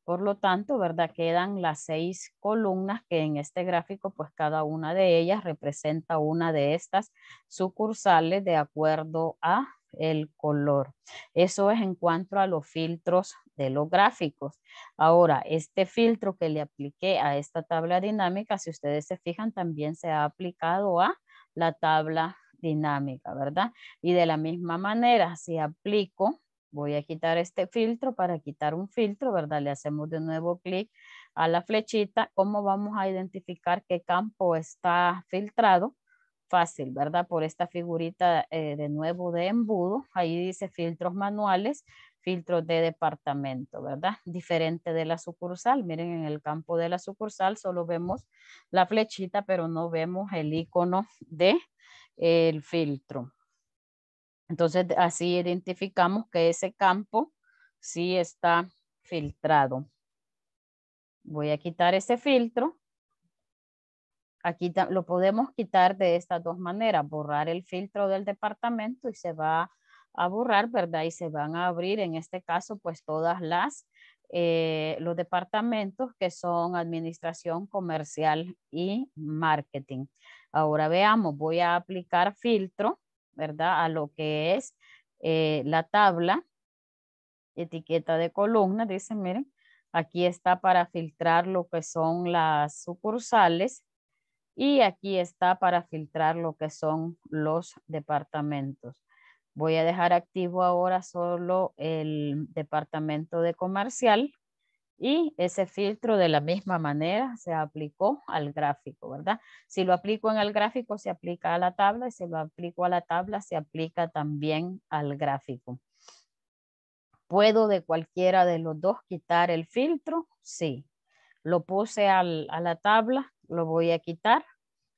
por lo tanto, ¿verdad? Quedan las seis columnas que en este gráfico, pues cada una de ellas representa una de estas sucursales de acuerdo a el color. Eso es en cuanto a los filtros de los gráficos. Ahora, este filtro que le apliqué a esta tabla dinámica, si ustedes se fijan, también se ha aplicado a la tabla dinámica, ¿verdad? Y de la misma manera, si aplico Voy a quitar este filtro. Para quitar un filtro, ¿verdad? Le hacemos de nuevo clic a la flechita. ¿Cómo vamos a identificar qué campo está filtrado? Fácil, ¿verdad? Por esta figurita eh, de nuevo de embudo. Ahí dice filtros manuales, filtros de departamento, ¿verdad? Diferente de la sucursal. Miren, en el campo de la sucursal solo vemos la flechita, pero no vemos el icono de el filtro. Entonces, así identificamos que ese campo sí está filtrado. Voy a quitar ese filtro. Aquí lo podemos quitar de estas dos maneras, borrar el filtro del departamento y se va a borrar, ¿verdad? Y se van a abrir, en este caso, pues todas las, eh, los departamentos que son administración comercial y marketing. Ahora veamos, voy a aplicar filtro ¿verdad? A lo que es eh, la tabla, etiqueta de columna, dice, miren, aquí está para filtrar lo que son las sucursales y aquí está para filtrar lo que son los departamentos. Voy a dejar activo ahora solo el departamento de comercial y ese filtro de la misma manera se aplicó al gráfico, ¿verdad? Si lo aplico en el gráfico, se aplica a la tabla y si lo aplico a la tabla, se aplica también al gráfico. ¿Puedo de cualquiera de los dos quitar el filtro? Sí. Lo puse a la tabla, lo voy a quitar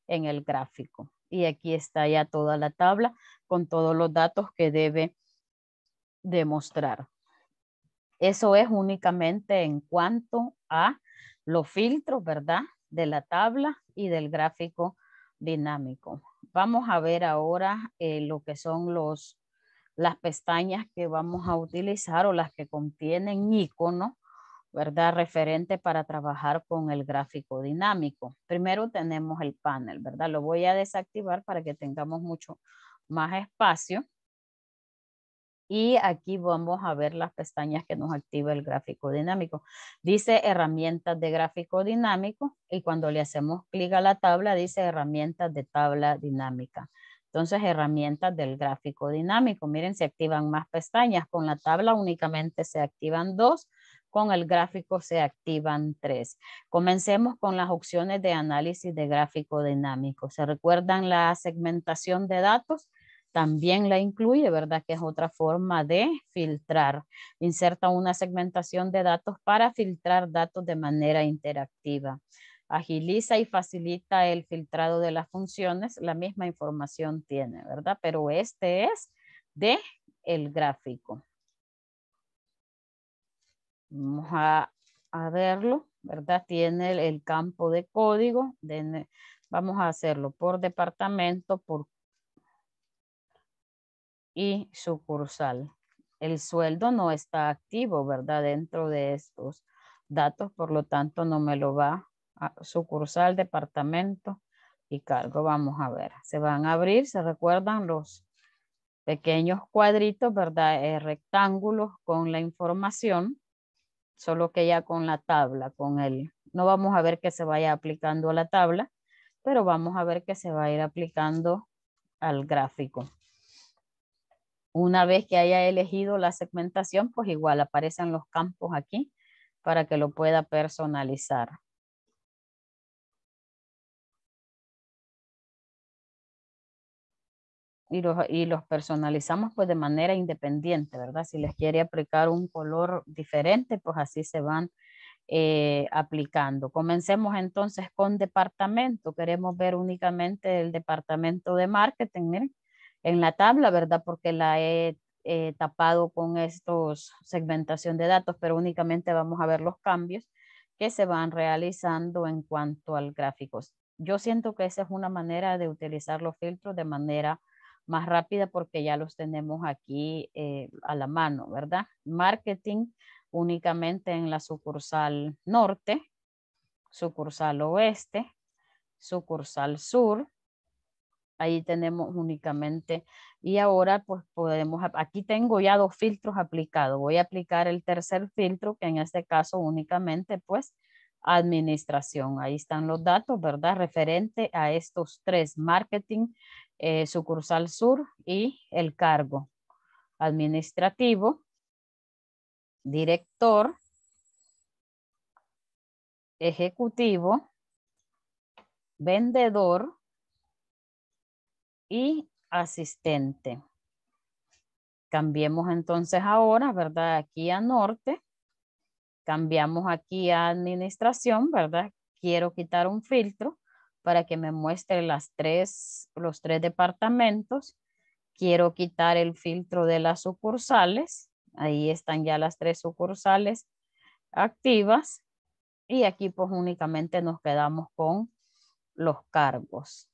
en el gráfico. Y aquí está ya toda la tabla con todos los datos que debe demostrar. Eso es únicamente en cuanto a los filtros, ¿verdad? De la tabla y del gráfico dinámico. Vamos a ver ahora eh, lo que son las pestañas que vamos a utilizar o las que contienen iconos, ¿verdad? Referente para trabajar con el gráfico dinámico. Primero tenemos el panel, ¿verdad? Lo voy a desactivar para que tengamos mucho más espacio. Y aquí vamos a ver las pestañas que nos activa el gráfico dinámico. Dice herramientas de gráfico dinámico y cuando le hacemos clic a la tabla dice herramientas de tabla dinámica. Entonces, herramientas del gráfico dinámico. Miren, se activan más pestañas. Con la tabla únicamente se activan dos. Con el gráfico se activan tres. Comencemos con las opciones de análisis de gráfico dinámico. ¿Se recuerdan la segmentación de datos? también la incluye, ¿verdad? Que es otra forma de filtrar. Inserta una segmentación de datos para filtrar datos de manera interactiva. Agiliza y facilita el filtrado de las funciones. La misma información tiene, ¿verdad? Pero este es de el gráfico. Vamos a, verlo, ¿verdad? Tiene el, campo de código. vamos a hacerlo por departamento, por y sucursal. El sueldo no está activo, ¿verdad? Dentro de estos datos, por lo tanto no me lo va a sucursal, departamento y cargo. Vamos a ver, se van a abrir, se recuerdan los pequeños cuadritos, ¿verdad? Eh, rectángulos con la información, solo que ya con la tabla, con el, no vamos a ver que se vaya aplicando a la tabla, pero vamos a ver que se va a ir aplicando al gráfico. Una vez que haya elegido la segmentación, pues igual aparecen los campos aquí para que lo pueda personalizar. Y los, personalizamos pues de manera independiente, ¿verdad? Si les quiere aplicar un color diferente, pues así se van eh, aplicando. Comencemos entonces con departamento. Queremos ver únicamente el departamento de marketing. Miren, en la tabla, ¿verdad? Porque la he eh, tapado con estos segmentación de datos, pero únicamente vamos a ver los cambios que se van realizando en cuanto al gráfico. Yo siento que esa es una manera de utilizar los filtros de manera más rápida porque ya los tenemos aquí eh, a la mano, ¿verdad? Marketing únicamente en la sucursal norte, sucursal oeste, sucursal sur, ahí tenemos únicamente y ahora pues podemos, aquí tengo ya dos filtros aplicados, voy a aplicar el tercer filtro que en este caso únicamente pues administración, ahí están los datos, ¿verdad? Referente a estos tres, marketing, eh, sucursal sur y el cargo administrativo, director, ejecutivo, vendedor, y asistente. Cambiemos entonces ahora, ¿verdad? Aquí a norte. Cambiamos aquí a administración, ¿verdad? Quiero quitar un filtro para que me muestre las tres, los tres departamentos. Quiero quitar el filtro de las sucursales. Ahí están ya las tres sucursales activas. Y aquí pues únicamente nos quedamos con los cargos.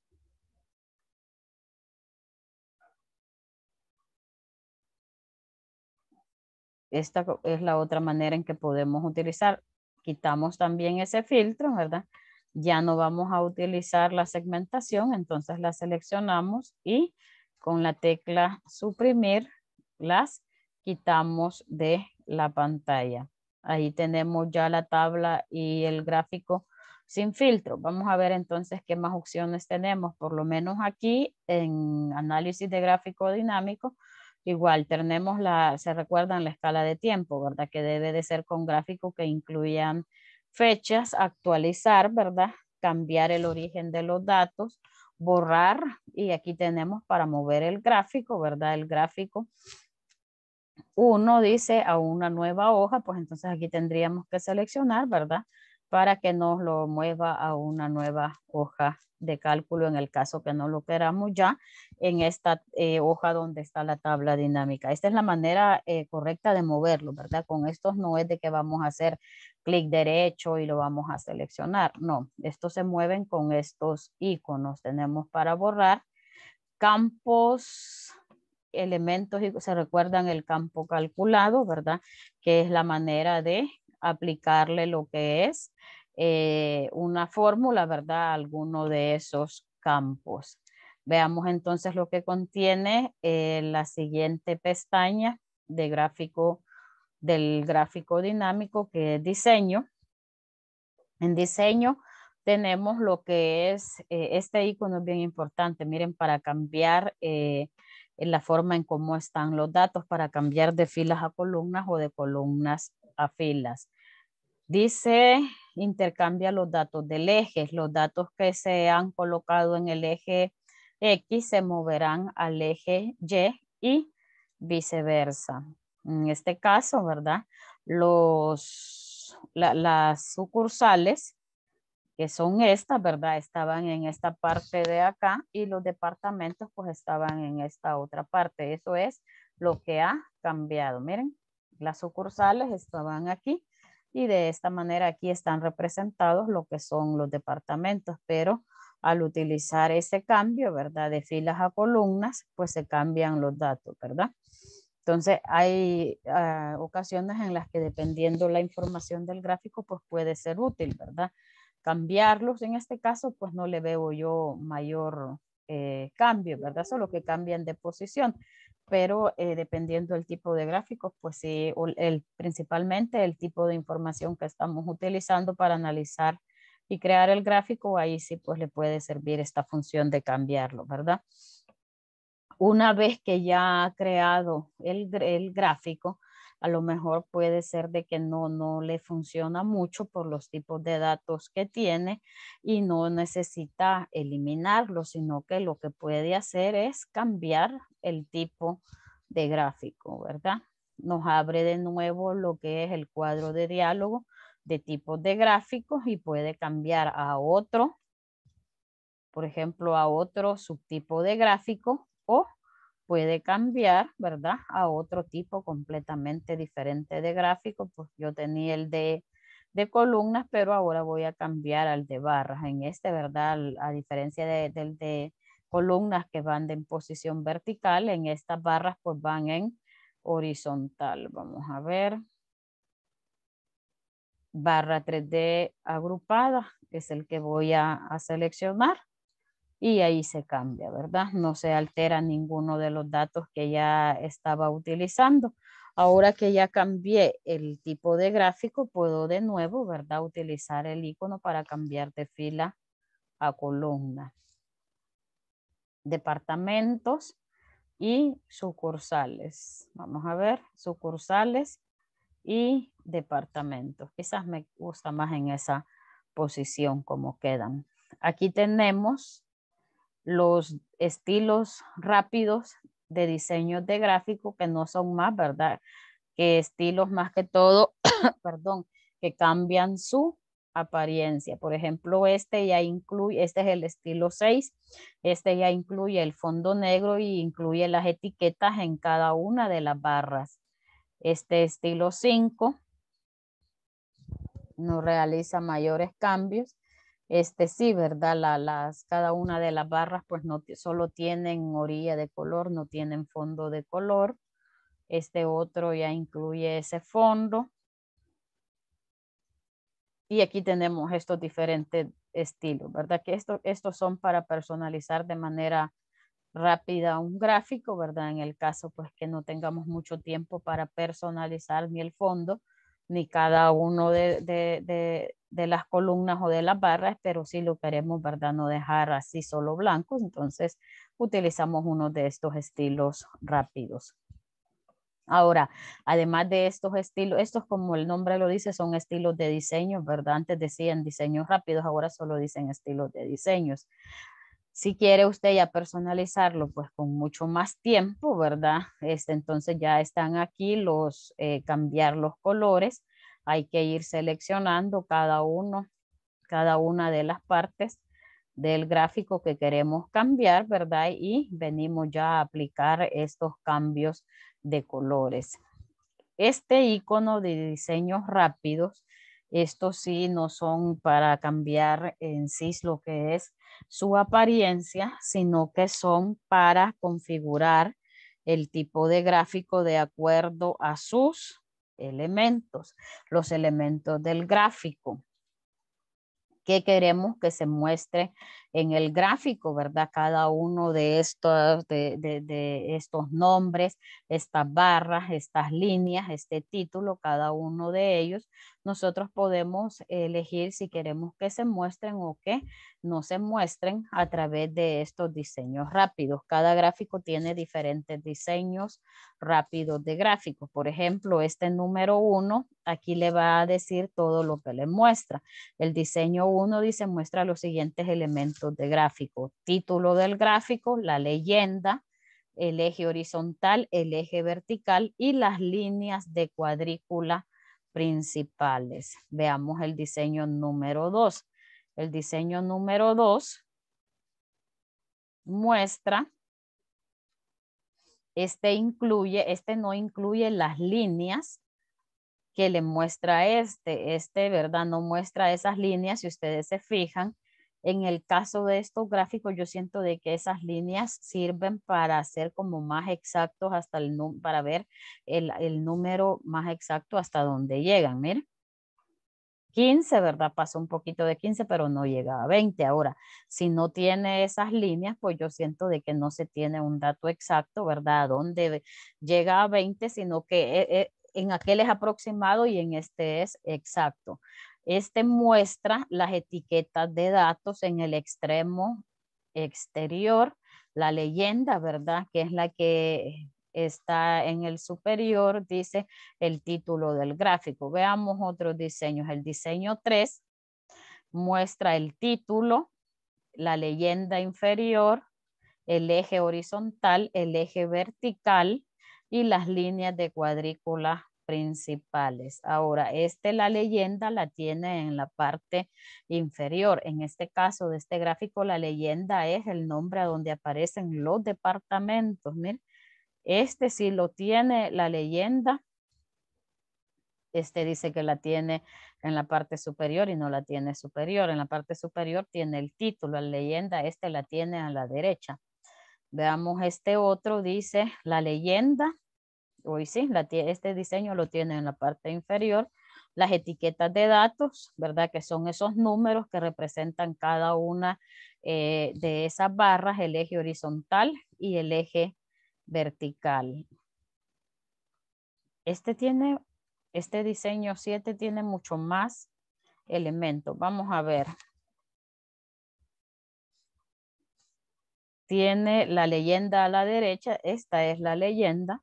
Esta es la otra manera en que podemos utilizar. Quitamos también ese filtro, ¿verdad? Ya no vamos a utilizar la segmentación, entonces la seleccionamos y con la tecla suprimir las quitamos de la pantalla. Ahí tenemos ya la tabla y el gráfico sin filtro. Vamos a ver entonces qué más opciones tenemos. Por lo menos aquí en análisis de gráfico dinámico Igual tenemos la, se recuerdan la escala de tiempo, ¿verdad? Que debe de ser con gráfico que incluyan fechas, actualizar, ¿verdad? Cambiar el origen de los datos, borrar y aquí tenemos para mover el gráfico, ¿verdad? El gráfico uno dice a una nueva hoja, pues entonces aquí tendríamos que seleccionar, ¿verdad? para que nos lo mueva a una nueva hoja de cálculo en el caso que no lo queramos ya en esta eh, hoja donde está la tabla dinámica. Esta es la manera eh, correcta de moverlo, ¿verdad? Con estos no es de que vamos a hacer clic derecho y lo vamos a seleccionar. No, estos se mueven con estos iconos. Tenemos para borrar campos, elementos y se recuerdan el campo calculado, ¿verdad? Que es la manera de aplicarle lo que es eh, una fórmula, ¿verdad? Alguno de esos campos. Veamos entonces lo que contiene eh, la siguiente pestaña de gráfico, del gráfico dinámico que es diseño. En diseño tenemos lo que es, eh, este icono es bien importante, miren, para cambiar la forma en cómo están los datos, para cambiar de filas a columnas o de columnas a filas. Dice, intercambia los datos del eje. Los datos que se han colocado en el eje X se moverán al eje Y y viceversa. En este caso, ¿verdad? Los, las sucursales, que son estas, ¿verdad? Estaban en esta parte de acá y los departamentos pues estaban en esta otra parte. Eso es lo que ha cambiado. Miren, las sucursales estaban aquí y de esta manera aquí están representados lo que son los departamentos, pero al utilizar ese cambio, ¿verdad? De filas a columnas, pues se cambian los datos, ¿verdad? Entonces hay ah, ocasiones en las que dependiendo la información del gráfico, pues puede ser útil, ¿verdad? Cambiarlos, en este caso, pues no le veo yo mayor eh, cambio, ¿verdad? Solo que cambian de posición pero eh, dependiendo del tipo de gráficos, pues el, principalmente el tipo de información que estamos utilizando para analizar y crear el gráfico, ahí sí pues le puede servir esta función de cambiarlo, ¿verdad? Una vez que ya ha creado el gráfico, a lo mejor puede ser de que no, no le funciona mucho por los tipos de datos que tiene y no necesita eliminarlo, sino que lo que puede hacer es cambiar el tipo de gráfico, ¿verdad? Nos abre de nuevo lo que es el cuadro de diálogo de tipos de gráficos y puede cambiar a otro, por ejemplo, a otro subtipo de gráfico o puede cambiar, ¿verdad? A otro tipo completamente diferente de gráfico. Pues yo tenía el de, de columnas, pero ahora voy a cambiar al de barras. En este, ¿verdad? A diferencia del de columnas que van en posición vertical, en estas barras pues van en horizontal. Vamos a ver. Barra 3D agrupada que es el que voy a seleccionar y ahí se cambia, ¿verdad? No se altera ninguno de los datos que ya estaba utilizando. Ahora que ya cambié el tipo de gráfico, puedo de nuevo, ¿verdad? Utilizar el icono para cambiar de fila a columna. Departamentos y sucursales. Vamos a ver, sucursales y departamentos. Quizás me gusta más en esa posición como quedan. Aquí tenemos los estilos rápidos de diseño de gráfico que no son más, ¿verdad? Que estilos más que todo, perdón, que cambian su apariencia. Por ejemplo, este ya incluye, este es el estilo 6, este ya incluye el fondo negro y incluye las etiquetas en cada una de las barras. Este estilo 5 no realiza mayores cambios. Este sí, ¿verdad? las, cada una de las barras pues no solo tienen orilla de color, no tienen fondo de color. Este otro ya incluye ese fondo. Y aquí tenemos estos diferentes estilos, ¿verdad? Que estos son para personalizar de manera rápida un gráfico, ¿verdad? En el caso pues que no tengamos mucho tiempo para personalizar ni el fondo, ni cada uno de, las columnas o de las barras, pero sí lo queremos, ¿verdad? No dejar así solo blancos, entonces utilizamos uno de estos estilos rápidos. Ahora, además de estos estilos, estos como el nombre lo dice, son estilos de diseño, ¿verdad? Antes decían diseños rápidos, ahora solo dicen estilos de diseños. Si quiere usted ya personalizarlo, pues con mucho más tiempo, ¿verdad? Este, entonces ya están aquí los, eh, cambiar los colores. Hay que ir seleccionando cada uno, cada una de las partes del gráfico que queremos cambiar, ¿verdad? Y venimos ya a aplicar estos cambios de colores. Este icono de diseños rápidos, estos sí no son para cambiar en sí lo que es su apariencia, sino que son para configurar el tipo de gráfico de acuerdo a sus elementos, los elementos del gráfico ¿Qué queremos que se muestre en el gráfico, ¿verdad? Cada uno de estos, de estos nombres, estas barras, estas líneas, este título, cada uno de ellos nosotros podemos elegir si queremos que se muestren o que no se muestren a través de estos diseños rápidos. Cada gráfico tiene diferentes diseños rápidos de gráficos. Por ejemplo, este número 1, aquí le va a decir todo lo que le muestra. El diseño 1 dice muestra los siguientes elementos de gráfico. Título del gráfico, la leyenda, el eje horizontal, el eje vertical y las líneas de cuadrícula principales. Veamos el diseño número 2. El diseño número 2 muestra, este incluye, este no incluye las líneas que le muestra este. Este, ¿verdad? No muestra esas líneas, si ustedes se fijan, en el caso de estos gráficos, yo siento de que esas líneas sirven para hacer como más exactos hasta el para ver el, número más exacto hasta donde llegan. Mira, 15, ¿verdad? Pasó un poquito de 15, pero no llega a 20. Ahora, si no tiene esas líneas, pues yo siento de que no se tiene un dato exacto, ¿verdad? A dónde llega a 20, sino que eh, eh, en aquel es aproximado y en este es exacto. Este muestra las etiquetas de datos en el extremo exterior, la leyenda, ¿verdad? Que es la que está en el superior, dice el título del gráfico. Veamos otros diseños. El diseño 3 muestra el título, la leyenda inferior, el eje horizontal, el eje vertical y las líneas de cuadrícula principales. Ahora, este la leyenda la tiene en la parte inferior. En este caso de este gráfico, la leyenda es el nombre a donde aparecen los departamentos. este sí lo tiene la leyenda. Este dice que la tiene en la parte superior y no la tiene superior. En la parte superior tiene el título, la leyenda, este la tiene a la derecha. Veamos este otro, dice la leyenda, hoy sí, este diseño lo tiene en la parte inferior, las etiquetas de datos, ¿verdad? Que son esos números que representan cada una eh, de esas barras, el eje horizontal y el eje vertical. Este tiene, este diseño 7 tiene mucho más elementos. Vamos a ver. Tiene la leyenda a la derecha, esta es la leyenda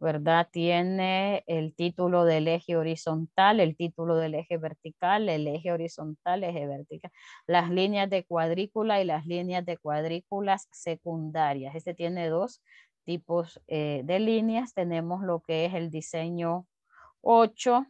¿verdad? Tiene el título del eje horizontal, el título del eje vertical, el eje horizontal, eje vertical, las líneas de cuadrícula y las líneas de cuadrículas secundarias. Este tiene dos tipos eh, de líneas. Tenemos lo que es el diseño 8,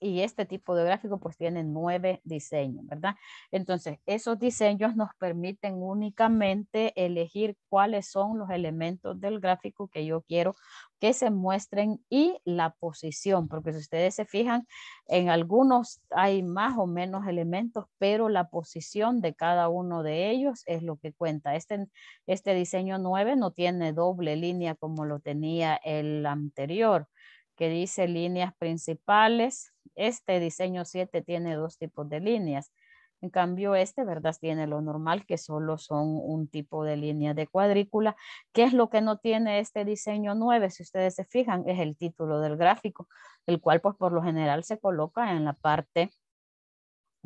y este tipo de gráfico pues tiene nueve diseños, ¿verdad? Entonces, esos diseños nos permiten únicamente elegir cuáles son los elementos del gráfico que yo quiero que se muestren y la posición, porque si ustedes se fijan, en algunos hay más o menos elementos, pero la posición de cada uno de ellos es lo que cuenta. Este, este diseño nueve no tiene doble línea como lo tenía el anterior, que dice líneas principales, este diseño 7 tiene dos tipos de líneas. En cambio, este, ¿verdad? Tiene lo normal, que solo son un tipo de línea de cuadrícula. ¿Qué es lo que no tiene este diseño 9? Si ustedes se fijan, es el título del gráfico, el cual pues por lo general se coloca en la parte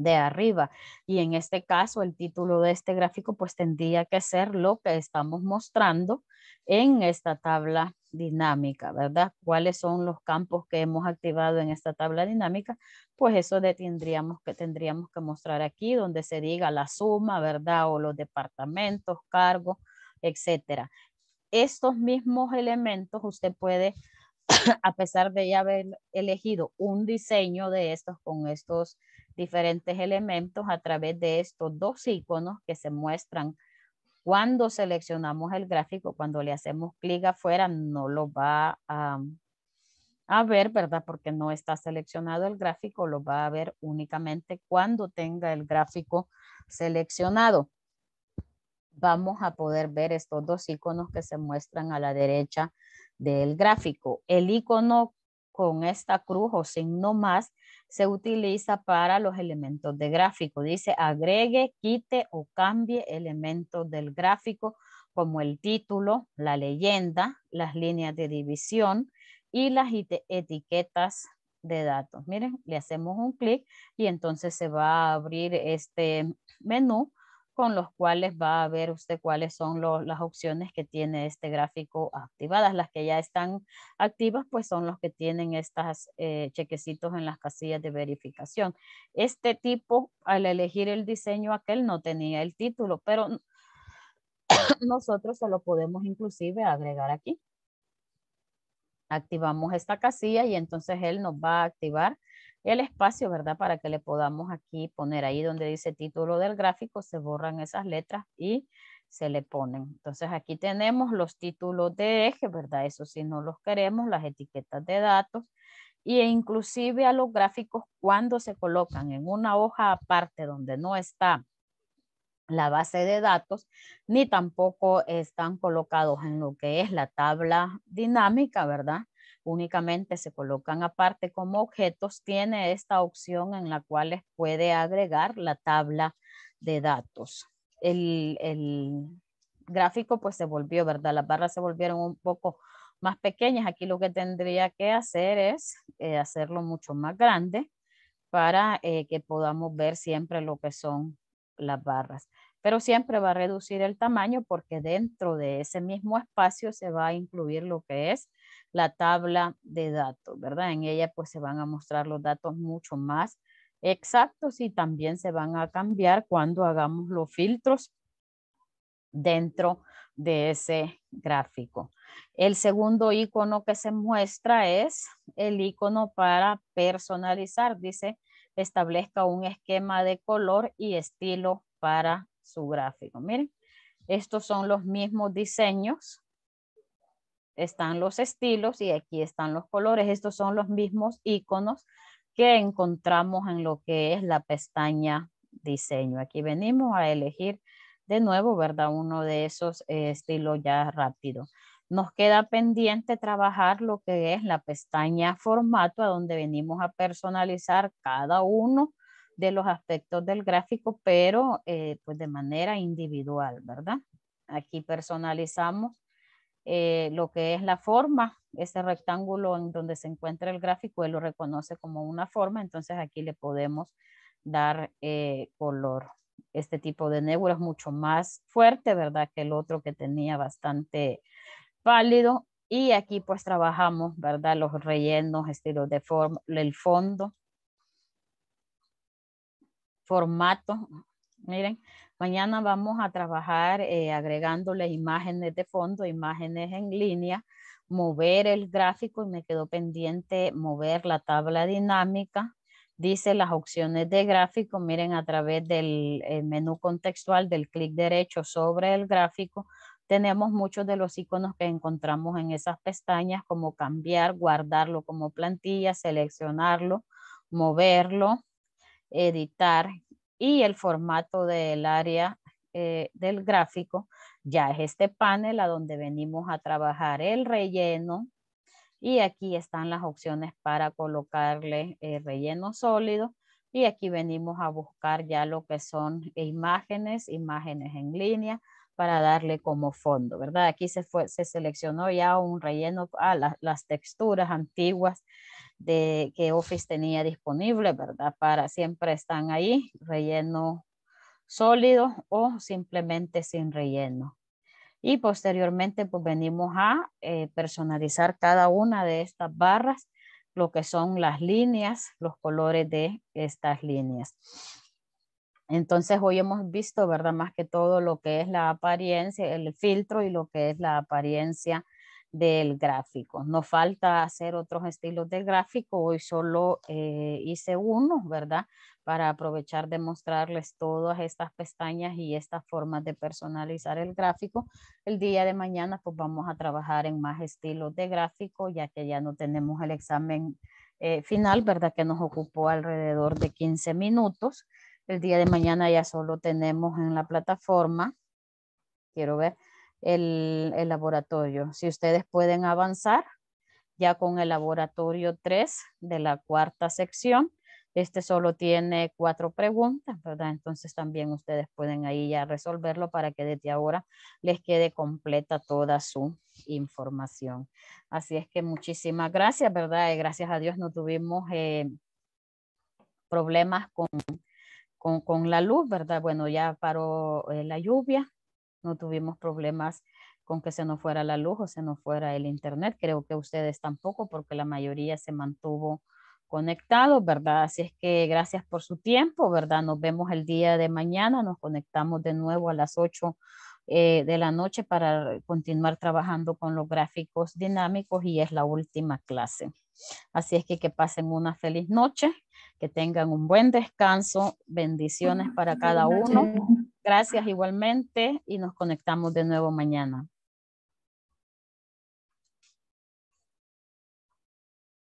de arriba. Y en este caso, el título de este gráfico pues tendría que ser lo que estamos mostrando en esta tabla dinámica, ¿verdad? ¿Cuáles son los campos que hemos activado en esta tabla dinámica? Pues eso tendríamos que, tendríamos que mostrar aquí, donde se diga la suma, ¿verdad? O los departamentos, cargos, etcétera. Estos mismos elementos usted puede, a pesar de ya haber elegido un diseño de estos con estos diferentes elementos a través de estos dos iconos que se muestran cuando seleccionamos el gráfico, cuando le hacemos clic afuera, no lo va a, a, ver, ¿verdad? Porque no está seleccionado el gráfico, lo va a ver únicamente cuando tenga el gráfico seleccionado. Vamos a poder ver estos dos iconos que se muestran a la derecha del gráfico. El icono con esta cruz o signo más se utiliza para los elementos de gráfico. Dice agregue, quite o cambie elementos del gráfico como el título, la leyenda, las líneas de división y las etiquetas de datos. Miren, le hacemos un clic y entonces se va a abrir este menú con los cuales va a ver usted cuáles son las opciones que tiene este gráfico activadas. Las que ya están activas, pues son los que tienen estos eh, chequecitos en las casillas de verificación. Este tipo, al elegir el diseño aquel, no tenía el título, pero nosotros se lo podemos inclusive agregar aquí. Activamos esta casilla y entonces él nos va a activar el espacio, ¿verdad? Para que le podamos aquí poner ahí donde dice título del gráfico, se borran esas letras y se le ponen. Entonces aquí tenemos los títulos de eje, ¿verdad? Eso sí no los queremos, las etiquetas de datos e inclusive a los gráficos cuando se colocan en una hoja aparte donde no está la base de datos, ni tampoco están colocados en lo que es la tabla dinámica, ¿verdad? únicamente se colocan aparte como objetos, tiene esta opción en la cual puede agregar la tabla de datos. El, el, gráfico pues se volvió, ¿verdad? Las barras se volvieron un poco más pequeñas. Aquí lo que tendría que hacer es eh, hacerlo mucho más grande para eh, que podamos ver siempre lo que son las barras. Pero siempre va a reducir el tamaño porque dentro de ese mismo espacio se va a incluir lo que es la tabla de datos, ¿verdad? En ella pues se van a mostrar los datos mucho más exactos y también se van a cambiar cuando hagamos los filtros dentro de ese gráfico. El segundo icono que se muestra es el icono para personalizar. Dice, establezca un esquema de color y estilo para su gráfico. Miren, estos son los mismos diseños están los estilos y aquí están los colores. Estos son los mismos iconos que encontramos en lo que es la pestaña diseño. Aquí venimos a elegir de nuevo, ¿verdad? Uno de esos eh, estilos ya rápido. Nos queda pendiente trabajar lo que es la pestaña formato, a donde venimos a personalizar cada uno de los aspectos del gráfico, pero eh, pues de manera individual, ¿verdad? Aquí personalizamos eh, lo que es la forma, ese rectángulo en donde se encuentra el gráfico, él lo reconoce como una forma, entonces aquí le podemos dar eh, color. Este tipo de negro es mucho más fuerte, ¿verdad? Que el otro que tenía bastante pálido. Y aquí pues trabajamos, ¿verdad? Los rellenos, estilos de forma, el fondo, formato. Miren, Mañana vamos a trabajar eh, agregándole imágenes de fondo, imágenes en línea, mover el gráfico y me quedó pendiente mover la tabla dinámica. Dice las opciones de gráfico, miren a través del menú contextual del clic derecho sobre el gráfico, tenemos muchos de los iconos que encontramos en esas pestañas como cambiar, guardarlo como plantilla, seleccionarlo, moverlo, editar, y el formato del área eh, del gráfico ya es este panel a donde venimos a trabajar el relleno y aquí están las opciones para colocarle eh, relleno sólido y aquí venimos a buscar ya lo que son imágenes, imágenes en línea para darle como fondo, ¿verdad? Aquí se, fue, se seleccionó ya un relleno, ah, a las texturas antiguas de que Office tenía disponible, ¿verdad? Para siempre están ahí, relleno sólido o simplemente sin relleno. Y posteriormente, pues venimos a eh, personalizar cada una de estas barras, lo que son las líneas, los colores de estas líneas. Entonces hoy hemos visto, ¿verdad? Más que todo lo que es la apariencia, el filtro y lo que es la apariencia del gráfico. Nos falta hacer otros estilos de gráfico, hoy solo eh, hice uno, ¿verdad? Para aprovechar de mostrarles todas estas pestañas y estas formas de personalizar el gráfico. El día de mañana pues vamos a trabajar en más estilos de gráfico, ya que ya no tenemos el examen eh, final, ¿verdad? Que nos ocupó alrededor de 15 minutos. El día de mañana ya solo tenemos en la plataforma, quiero ver, el, laboratorio. Si ustedes pueden avanzar ya con el laboratorio 3 de la cuarta sección, este solo tiene cuatro preguntas, ¿verdad? Entonces también ustedes pueden ahí ya resolverlo para que desde ahora les quede completa toda su información. Así es que muchísimas gracias, ¿verdad? Eh, gracias a Dios no tuvimos eh, problemas con, con, la luz, ¿verdad? Bueno, ya paró eh, la lluvia, no tuvimos problemas con que se nos fuera la luz o se nos fuera el internet. Creo que ustedes tampoco, porque la mayoría se mantuvo conectado, ¿verdad? Así es que gracias por su tiempo, ¿verdad? Nos vemos el día de mañana, nos conectamos de nuevo a las 8 eh, de la noche para continuar trabajando con los gráficos dinámicos y es la última clase. Así es que que pasen una feliz noche, que tengan un buen descanso, bendiciones para cada uno. Gracias igualmente y nos conectamos de nuevo mañana.